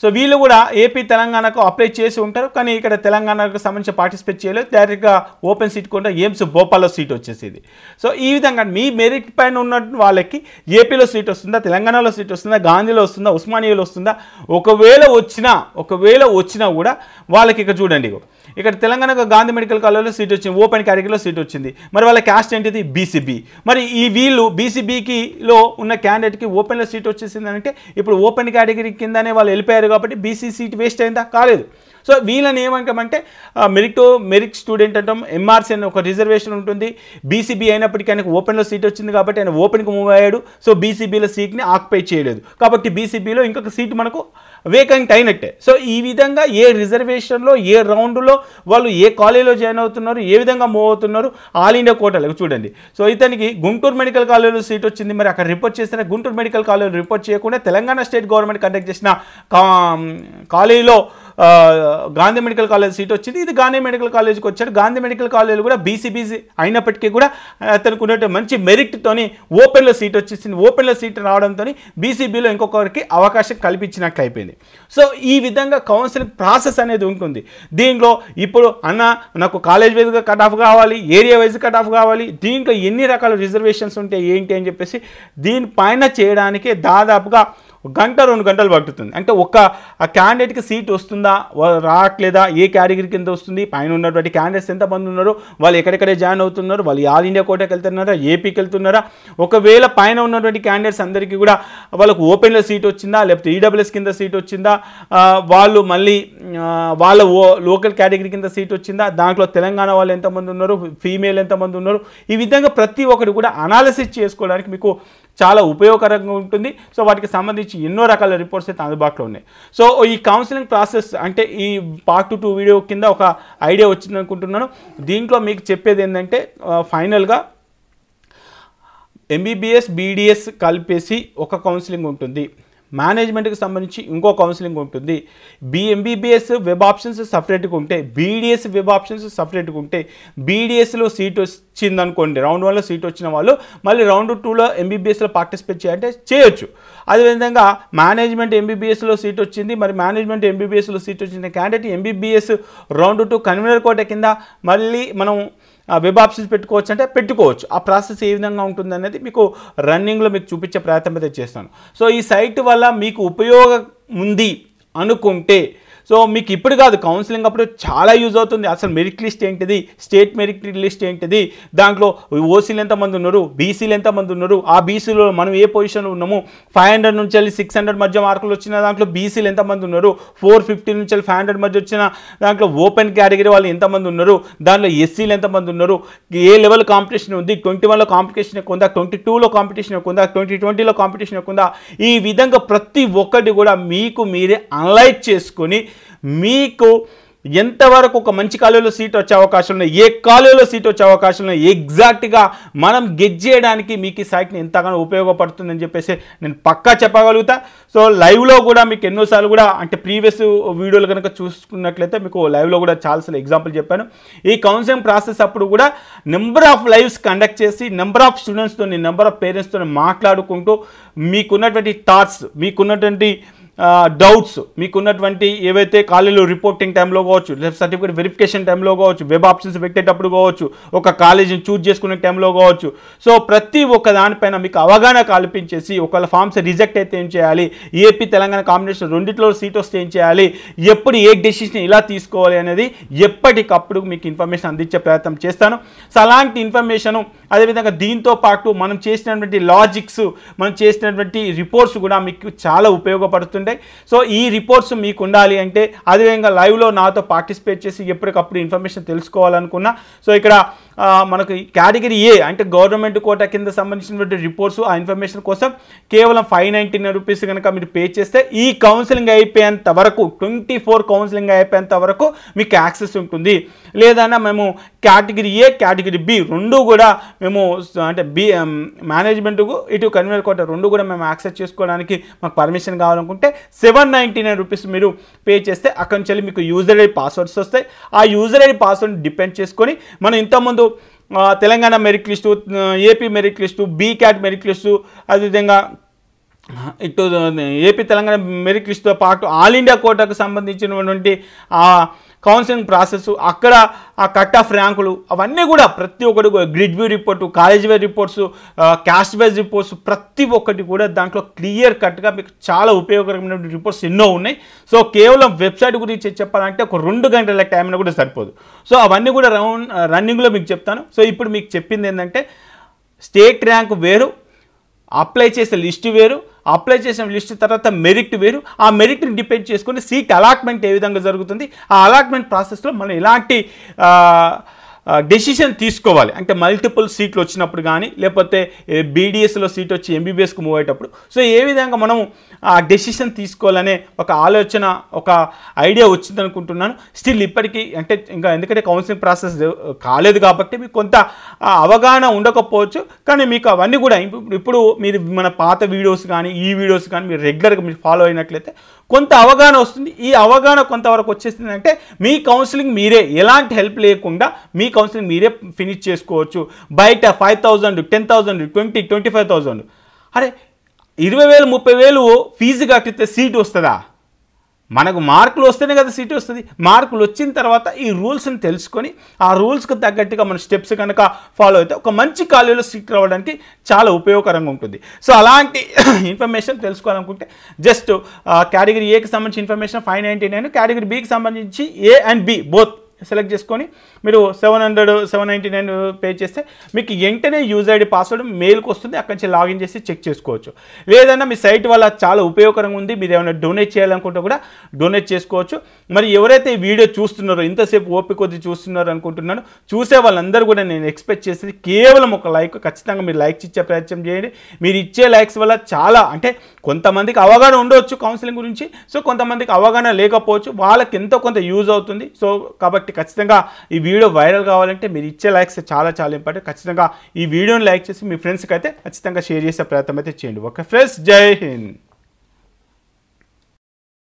సో వీళ్ళు కూడా ఏపీ తెలంగాణకు అప్లై చేసి ఉంటారు కానీ ఇక్కడ తెలంగాణకు సంబంధించి పార్టిసిపేట్ చేయలేదు డైరెక్ట్గా ఓపెన్ సీట్ కూడా ఎయిమ్స్ భోపాల్లో సీట్ వచ్చేసేది సో ఈ విధంగా మీ మెరిట్ పైన ఉన్న వాళ్ళకి ఏపీలో సీట్ వస్తుందా తెలంగాణలో సీట్ వస్తుందా గాంధీలో వస్తుందా ఉస్మానియాలో వస్తుందా ఒకవేళ వచ్చినా ఒకవేళ వచ్చినా కూడా వాళ్ళకి ఇక చూడండి ఇక్కడ తెలంగాణకు గాంధీ మెడికల్ కాలేజ్లో సీట్ వచ్చింది ఓపెన్ క్యాటగిరీలో సీట్ వచ్చింది మరి వాళ్ళ క్యాస్ట్ ఏంటిది బీసీబీ మరి ఈ వీళ్ళు బీసీబీకిలో ఉన్న క్యాండిడేట్కి ఓపెన్లో సీట్ వచ్చేసింది అంటే ఇప్పుడు ఓపెన్ క్యాటగిరీ కిందనే వాళ్ళు వెళ్ళిపోయారు కాబట్టి బీసీ సీట్ వేస్ట్ అయిందా కాలేదు సో వీళ్ళని ఏమంటామంటే మెరిట్ మెరిట్ స్టూడెంట్ అంటాం ఎంఆర్సీ అని ఒక రిజర్వేషన్ ఉంటుంది బీసీబీ అయినప్పటికీ ఆయనకు ఓపెన్లో సీట్ వచ్చింది కాబట్టి ఆయన ఓపెన్కి మూవ్ అయ్యాడు సో బీసీబీలో సీట్ని ఆక్యుపై చేయలేదు కాబట్టి బీసీబీలో ఇంకొక సీట్ మనకు వేకెంట్ అయినట్టే సో ఈ విధంగా ఏ రిజర్వేషన్లో ఏ రౌండ్లో వాళ్ళు ఏ కాలేజీలో జాయిన్ అవుతున్నారు ఏ విధంగా మూవ్ అవుతున్నారు ఆల్ ఇండియా కోటాలకు చూడండి సో ఇతనికి గుంటూరు మెడికల్ కాలేజీలో సీట్ వచ్చింది మరి అక్కడ రిపోర్ట్ చేసిన గుంటూరు మెడికల్ కాలేజీలో రిపోర్ట్ చేయకుండా తెలంగాణ స్టేట్ గవర్నమెంట్ కండక్ట్ చేసిన కాలేజీలో గాంధీ మెడికల్ కాలేజ్ సీట్ వచ్చింది ఇది గాంధీ మెడికల్ కాలేజ్కి వచ్చాడు గాంధీ మెడికల్ కాలేజ్ కూడా బీసీబీసీ అయినప్పటికీ కూడా అతనికి ఉన్నటువంటి మంచి మెరిట్తోని ఓపెన్లో సీట్ వచ్చేసింది ఓపెన్లో సీట్ రావడంతో బీసీబీలో ఇంకొకరికి అవకాశం కల్పించినట్లు అయిపోయింది సో ఈ విధంగా కౌన్సిలింగ్ ప్రాసెస్ అనేది ఉంటుంది దీనిలో ఇప్పుడు అన్న నాకు కాలేజ్ వైజ్గా కట్ ఆఫ్ కావాలి ఏరియా వైజ్ కట్ ఆఫ్ కావాలి దీంట్లో ఎన్ని రకాల రిజర్వేషన్స్ ఉంటాయి ఏంటి అని చెప్పేసి దీనిపైన చేయడానికి దాదాపుగా గంట రెండు గంటలు పట్టుతుంది అంటే ఒక ఆ క్యాండిడేట్కి సీట్ వస్తుందా రావట్లేదా ఏ క్యాటగిరీ కింద వస్తుంది పైన ఉన్నటువంటి క్యాండిడేట్స్ ఎంతమంది ఉన్నారో వాళ్ళు ఎక్కడెక్కడ జాయిన్ అవుతున్నారు వాళ్ళు ఆల్ ఇండియా కోటకి వెళ్తున్నారా ఏపీకి వెళ్తున్నారా ఒకవేళ పైన ఉన్నటువంటి క్యాండిడేట్స్ అందరికీ కూడా వాళ్ళకు ఓపెన్లో సీట్ వచ్చిందా లేకపోతే ఈడబ్ల్యూఎస్ e కింద సీట్ వచ్చిందా వాళ్ళు మళ్ళీ వాళ్ళ లోకల్ కేటగిరీ కింద సీట్ వచ్చిందా దాంట్లో తెలంగాణ వాళ్ళు ఎంతమంది ఉన్నారు ఫీమేల్ ఎంతమంది ఉన్నారు ఈ విధంగా ప్రతి ఒక్కరు కూడా అనాలిసిస్ చేసుకోవడానికి మీకు చాలా ఉపయోగకరంగా ఉంటుంది సో వాటికి సంబంధించి ఎన్నో రకాల రిపోర్ట్స్ అయితే అందుబాటులో ఉన్నాయి సో ఈ కౌన్సిలింగ్ ప్రాసెస్ అంటే ఈ పార్ట్ టూ వీడియో కింద ఒక ఐడియా వచ్చింది అనుకుంటున్నాను దీంట్లో మీకు చెప్పేది ఏంటంటే ఫైనల్గా ఎంబీబీఎస్ బీడీఎస్ కలిపేసి ఒక కౌన్సిలింగ్ ఉంటుంది మేనేజ్మెంట్కి సంబంధించి ఇంకో కౌన్సిలింగ్ ఉంటుంది బిఎంబీబీఎస్ వెబ్ ఆప్షన్స్ సపరేట్గా ఉంటే బీడిఎస్ వెబ్ ఆప్షన్స్ సపరేట్గా ఉంటే బీడిఎస్లో సీట్ వచ్చిందనుకోండి రౌండ్ వన్లో సీట్ వచ్చిన వాళ్ళు మళ్ళీ రౌండ్ టూలో ఎంబీబీఎస్లో పార్టిసిపేట్ చేయాలంటే చేయొచ్చు అదేవిధంగా మేనేజ్మెంట్ ఎంబీబీఎస్లో సీట్ వచ్చింది మరి మేనేజ్మెంట్ ఎంబీబీఎస్లో సీట్ వచ్చిన candidate MBBS round two convener quota కింద మళ్ళీ మనం వెబ్ ఆప్షన్స్ పెట్టుకోవచ్చు అంటే పెట్టుకోవచ్చు ఆ ప్రాసెస్ ఏ విధంగా ఉంటుంది అనేది మీకు రన్నింగ్లో మీకు చూపించే అయితే చేస్తాను సో ఈ సైట్ వల్ల మీకు ఉపయోగం ఉంది అనుకుంటే సో మీకు ఇప్పుడు కాదు కౌన్సిలింగ్ అప్పుడు చాలా యూజ్ అవుతుంది అసలు మెరిట్ లిస్ట్ ఏంటిది స్టేట్ మెరిట్ లిస్ట్ ఏంటిది దాంట్లో ఓసీలు ఎంతమంది ఉన్నారు బీసీలు ఎంతమంది ఉన్నారు ఆ బీసీలో మనం ఏ పొజిషన్లో ఉన్నాము ఫైవ్ హండ్రెడ్ నుంచి వెళ్ళి సిక్స్ హండ్రెడ్ మధ్య మార్కులు వచ్చిన దాంట్లో బీసీలు ఎంతమంది ఉన్నారు ఫోర్ ఫిఫ్టీ నుంచి వెళ్ళి ఫైవ్ హండ్రెడ్ మధ్య వచ్చిన దాంట్లో ఓపెన్ కేటగిరీ వాళ్ళు ఎంతమంది ఉన్నారు దాంట్లో ఎస్సీలు ఎంతమంది ఉన్నారు ఏ లెవెల్ కాంపిటీషన్ ఉంది ట్వంటీ వన్లో కాంపిటీషన్ ఎక్కువ ఉందా ట్వంటీ టూలో కాంపిటీషన్ ఎక్కువ ఉందా ట్వంటీ ట్వంటీలో కాంపిటీషన్ ఎక్కువ ఉందా ఈ విధంగా ప్రతి ఒక్కటి కూడా మీకు మీరే అనలైజ్ చేసుకొని మీకు ఎంతవరకు ఒక మంచి కాలేజీలో సీట్ వచ్చే అవకాశం ఉన్నాయి ఏ కాలేజీలో సీట్ వచ్చే అవకాశం ఉన్నాయి ఎగ్జాక్ట్గా మనం గెట్ చేయడానికి మీకు ఈ సైట్ని ఎంతగానో ఉపయోగపడుతుందని చెప్పేసి నేను పక్కా చెప్పగలుగుతా సో లైవ్లో కూడా మీకు ఎన్నోసార్లు కూడా అంటే ప్రీవియస్ వీడియోలు కనుక చూసుకున్నట్లయితే మీకు లైవ్లో కూడా చాలాసార్లు ఎగ్జాంపుల్ చెప్పాను ఈ కౌన్సిలింగ్ ప్రాసెస్ అప్పుడు కూడా నెంబర్ ఆఫ్ లైవ్స్ కండక్ట్ చేసి నెంబర్ ఆఫ్ స్టూడెంట్స్తో నెంబర్ ఆఫ్ పేరెంట్స్తో మాట్లాడుకుంటూ మీకున్నటువంటి థాట్స్ మీకున్నటువంటి డౌట్స్ మీకున్నటువంటి ఏవైతే కాలేజీలో రిపోర్టింగ్ టైంలో కావచ్చు లేదా సర్టిఫికేట్ వెరిఫికేషన్ టైంలో కావచ్చు వెబ్ ఆప్షన్స్ పెట్టేటప్పుడు కావచ్చు ఒక కాలేజీని చూజ్ చేసుకునే టైంలో కావచ్చు సో ప్రతి ఒక్క దానిపైన మీకు అవగాహన కల్పించేసి ఒకవేళ ఫామ్స్ రిజెక్ట్ అయితే ఏం చేయాలి ఏపీ తెలంగాణ కాంబినేషన్ రెండిట్లో సీట్ వస్తే ఏం చేయాలి ఎప్పుడు ఏ డెసిషన్ ఇలా తీసుకోవాలి అనేది ఎప్పటికప్పుడు మీకు ఇన్ఫర్మేషన్ అందించే ప్రయత్నం చేస్తాను సో అలాంటి ఇన్ఫర్మేషన్ అదేవిధంగా దీంతో పాటు మనం చేసినటువంటి లాజిక్స్ మనం చేసినటువంటి రిపోర్ట్స్ కూడా మీకు చాలా ఉపయోగపడుతుంది ఉంటాయి సో ఈ రిపోర్ట్స్ మీకు ఉండాలి అంటే అదేవిధంగా లైవ్లో నాతో పార్టిసిపేట్ చేసి ఎప్పటికప్పుడు ఇన్ఫర్మేషన్ తెలుసుకోవాలనుకున్నా సో ఇక్కడ మనకు కేటగిరీ ఏ అంటే గవర్నమెంట్ కోటా కింద సంబంధించినటువంటి రిపోర్ట్స్ ఆ ఇన్ఫర్మేషన్ కోసం కేవలం ఫైవ్ నైంటీ రూపీస్ కనుక మీరు పే చేస్తే ఈ కౌన్సిలింగ్ అయిపోయేంత వరకు ట్వంటీ ఫోర్ కౌన్సిలింగ్ అయిపోయేంత వరకు మీకు యాక్సెస్ ఉంటుంది లేదన్నా మేము కేటగిరీ ఏ కేటగిరీ బి రెండు కూడా మేము అంటే బి మేనేజ్మెంట్కు um, ఇటు కన్వీనర్ కోట రెండు కూడా మేము యాక్సెస్ చేసుకోవడానికి మాకు పర్మిషన్ కావాలనుకుంటే సెవెన్ నైంటీ నైన్ రూపీస్ మీరు పే చేస్తే అక్కడి నుంచి మీకు యూజర్ ఐడి పాస్వర్డ్స్ వస్తాయి ఆ యూజర్ ఐడి పాస్వర్డ్ డిపెండ్ చేసుకొని మనం ఇంతకుముందు Telangana merit list AP merit list బీక్యాట్ మెరిట్ లిస్టు అదేవిధంగా ఇటు ఏపీ తెలంగాణ మెరిట్ లిస్టుతో పాటు ఆల్ ఇండియా కోటాకు సంబంధించినటువంటి కౌన్సిలింగ్ ప్రాసెస్ అక్కడ ఆ కట్ ఆఫ్ ర్యాంకులు అవన్నీ కూడా ప్రతి ఒక్కటి grid view report college wise reports caste wise reports ప్రతి ఒక్కటి కూడా దాంట్లో క్లియర్ కట్గా మీకు చాలా ఉపయోగకరమైనటువంటి రిపోర్ట్స్ ఎన్నో ఉన్నాయి సో కేవలం వెబ్సైట్ గురించి చెప్పాలంటే ఒక రెండు గంటల టైం కూడా సరిపోదు సో అవన్నీ కూడా రౌండ్ రన్నింగ్లో మీకు చెప్తాను సో ఇప్పుడు మీకు చెప్పింది ఏంటంటే స్టేట్ ర్యాంక్ వేరు అప్లై చేసే లిస్ట్ వేరు అప్లై చేసిన లిస్ట్ తర్వాత మెరిట్ వేరు ఆ మెరిట్ని డిపెండ్ చేసుకుని సీట్ అలాట్మెంట్ ఏ విధంగా జరుగుతుంది ఆ అలాట్మెంట్ ప్రాసెస్లో మనం ఎలాంటి డెసిషన్ తీసుకోవాలి అంటే మల్టిపుల్ సీట్లు వచ్చినప్పుడు కానీ లేకపోతే బీడిఎస్లో సీట్ వచ్చి ఎంబీబీఎస్కి మూవ్ అయ్యేటప్పుడు సో ఏ విధంగా మనము ఆ డెసిషన్ తీసుకోవాలనే ఒక ఆలోచన ఒక ఐడియా వచ్చింది అనుకుంటున్నాను స్టిల్ ఇప్పటికీ అంటే ఇంకా ఎందుకంటే కౌన్సిలింగ్ ప్రాసెస్ కాలేదు కాబట్టి మీకు కొంత అవగాహన ఉండకపోవచ్చు కానీ మీకు అవన్నీ కూడా ఇప్పుడు మీరు మన పాత వీడియోస్ కానీ ఈ వీడియోస్ కానీ మీరు రెగ్యులర్గా మీరు ఫాలో అయినట్లయితే కొంత అవగాహన వస్తుంది ఈ అవగాహన కొంతవరకు అంటే మీ కౌన్సిలింగ్ మీరే ఎలాంటి హెల్ప్ లేకుండా మీ కౌన్సిలింగ్ మీరే ఫినిష్ చేసుకోవచ్చు బయట five thousand ten thousand twenty twenty five thousand అరే ఇరవై వేలు ముప్పై వేలు ఫీజు కట్టితే సీట్ వస్తుందా మనకు మార్కులు వస్తేనే కదా సీట్ వస్తుంది మార్కులు వచ్చిన తర్వాత ఈ రూల్స్ని తెలుసుకొని ఆ రూల్స్కి తగ్గట్టుగా మన స్టెప్స్ కనుక ఫాలో అయితే ఒక మంచి కాలేజీలో సీట్ రావడానికి చాలా ఉపయోగకరంగా ఉంటుంది సో అలాంటి ఇన్ఫర్మేషన్ *coughs* తెలుసుకోవాలనుకుంటే జస్ట్ కేటగిరీ ఏకి సంబంధించి information five ninety nine category బీకి సంబంధించి A and B both select చేసుకొని మీరు seven hundred seven ninety nine pay చేస్తే మీకు వెంటనే యూజ్ ఐడి పాస్వర్డ్ మెయిల్కి వస్తుంది అక్కడి నుంచి లాగిన్ చేసి చెక్ చేసుకోవచ్చు లేదన్నా మీ సైట్ వల్ల చాలా ఉపయోగకరంగా ఉంది మీరు ఏమైనా డొనేట్ చేయాలనుకుంటే కూడా డొనేట్ చేసుకోవచ్చు మరి ఎవరైతే ఈ వీడియో చూస్తున్నారో ఇంతసేపు ఓపిక కొద్ది చూస్తున్నారో అనుకుంటున్నాను చూసే వాళ్ళందరూ కూడా నేను ఎక్స్పెక్ట్ చేసేది కేవలం ఒక లైక్ ఖచ్చితంగా మీరు లైక్స్ ఇచ్చే ప్రయత్నం చేయండి మీరు ఇచ్చే లైక్స్ వల్ల చాలా అంటే కొంతమందికి అవగాహన ఉండవచ్చు కౌన్సిలింగ్ గురించి సో కొంతమందికి అవగాహన లేకపోవచ్చు వాళ్ళకి ఎంతో కొంత యూజ్ అవుతుంది సో కాబట్టి ఖచ్చితంగా ఈ వీడియో వైరల్ కావాలంటే మీరు ఇచ్చే లైక్స్ చాలా చాలా ఇంపార్టెంట్ ఖచ్చితంగా ఈ వీడియోని లైక్ చేసి మీ ఫ్రెండ్స్కి అయితే ఖచ్చితంగా షేర్ చేసే ప్రయత్నం అయితే చేయండి ఓకే ఫ్రెండ్స్ జై హింద్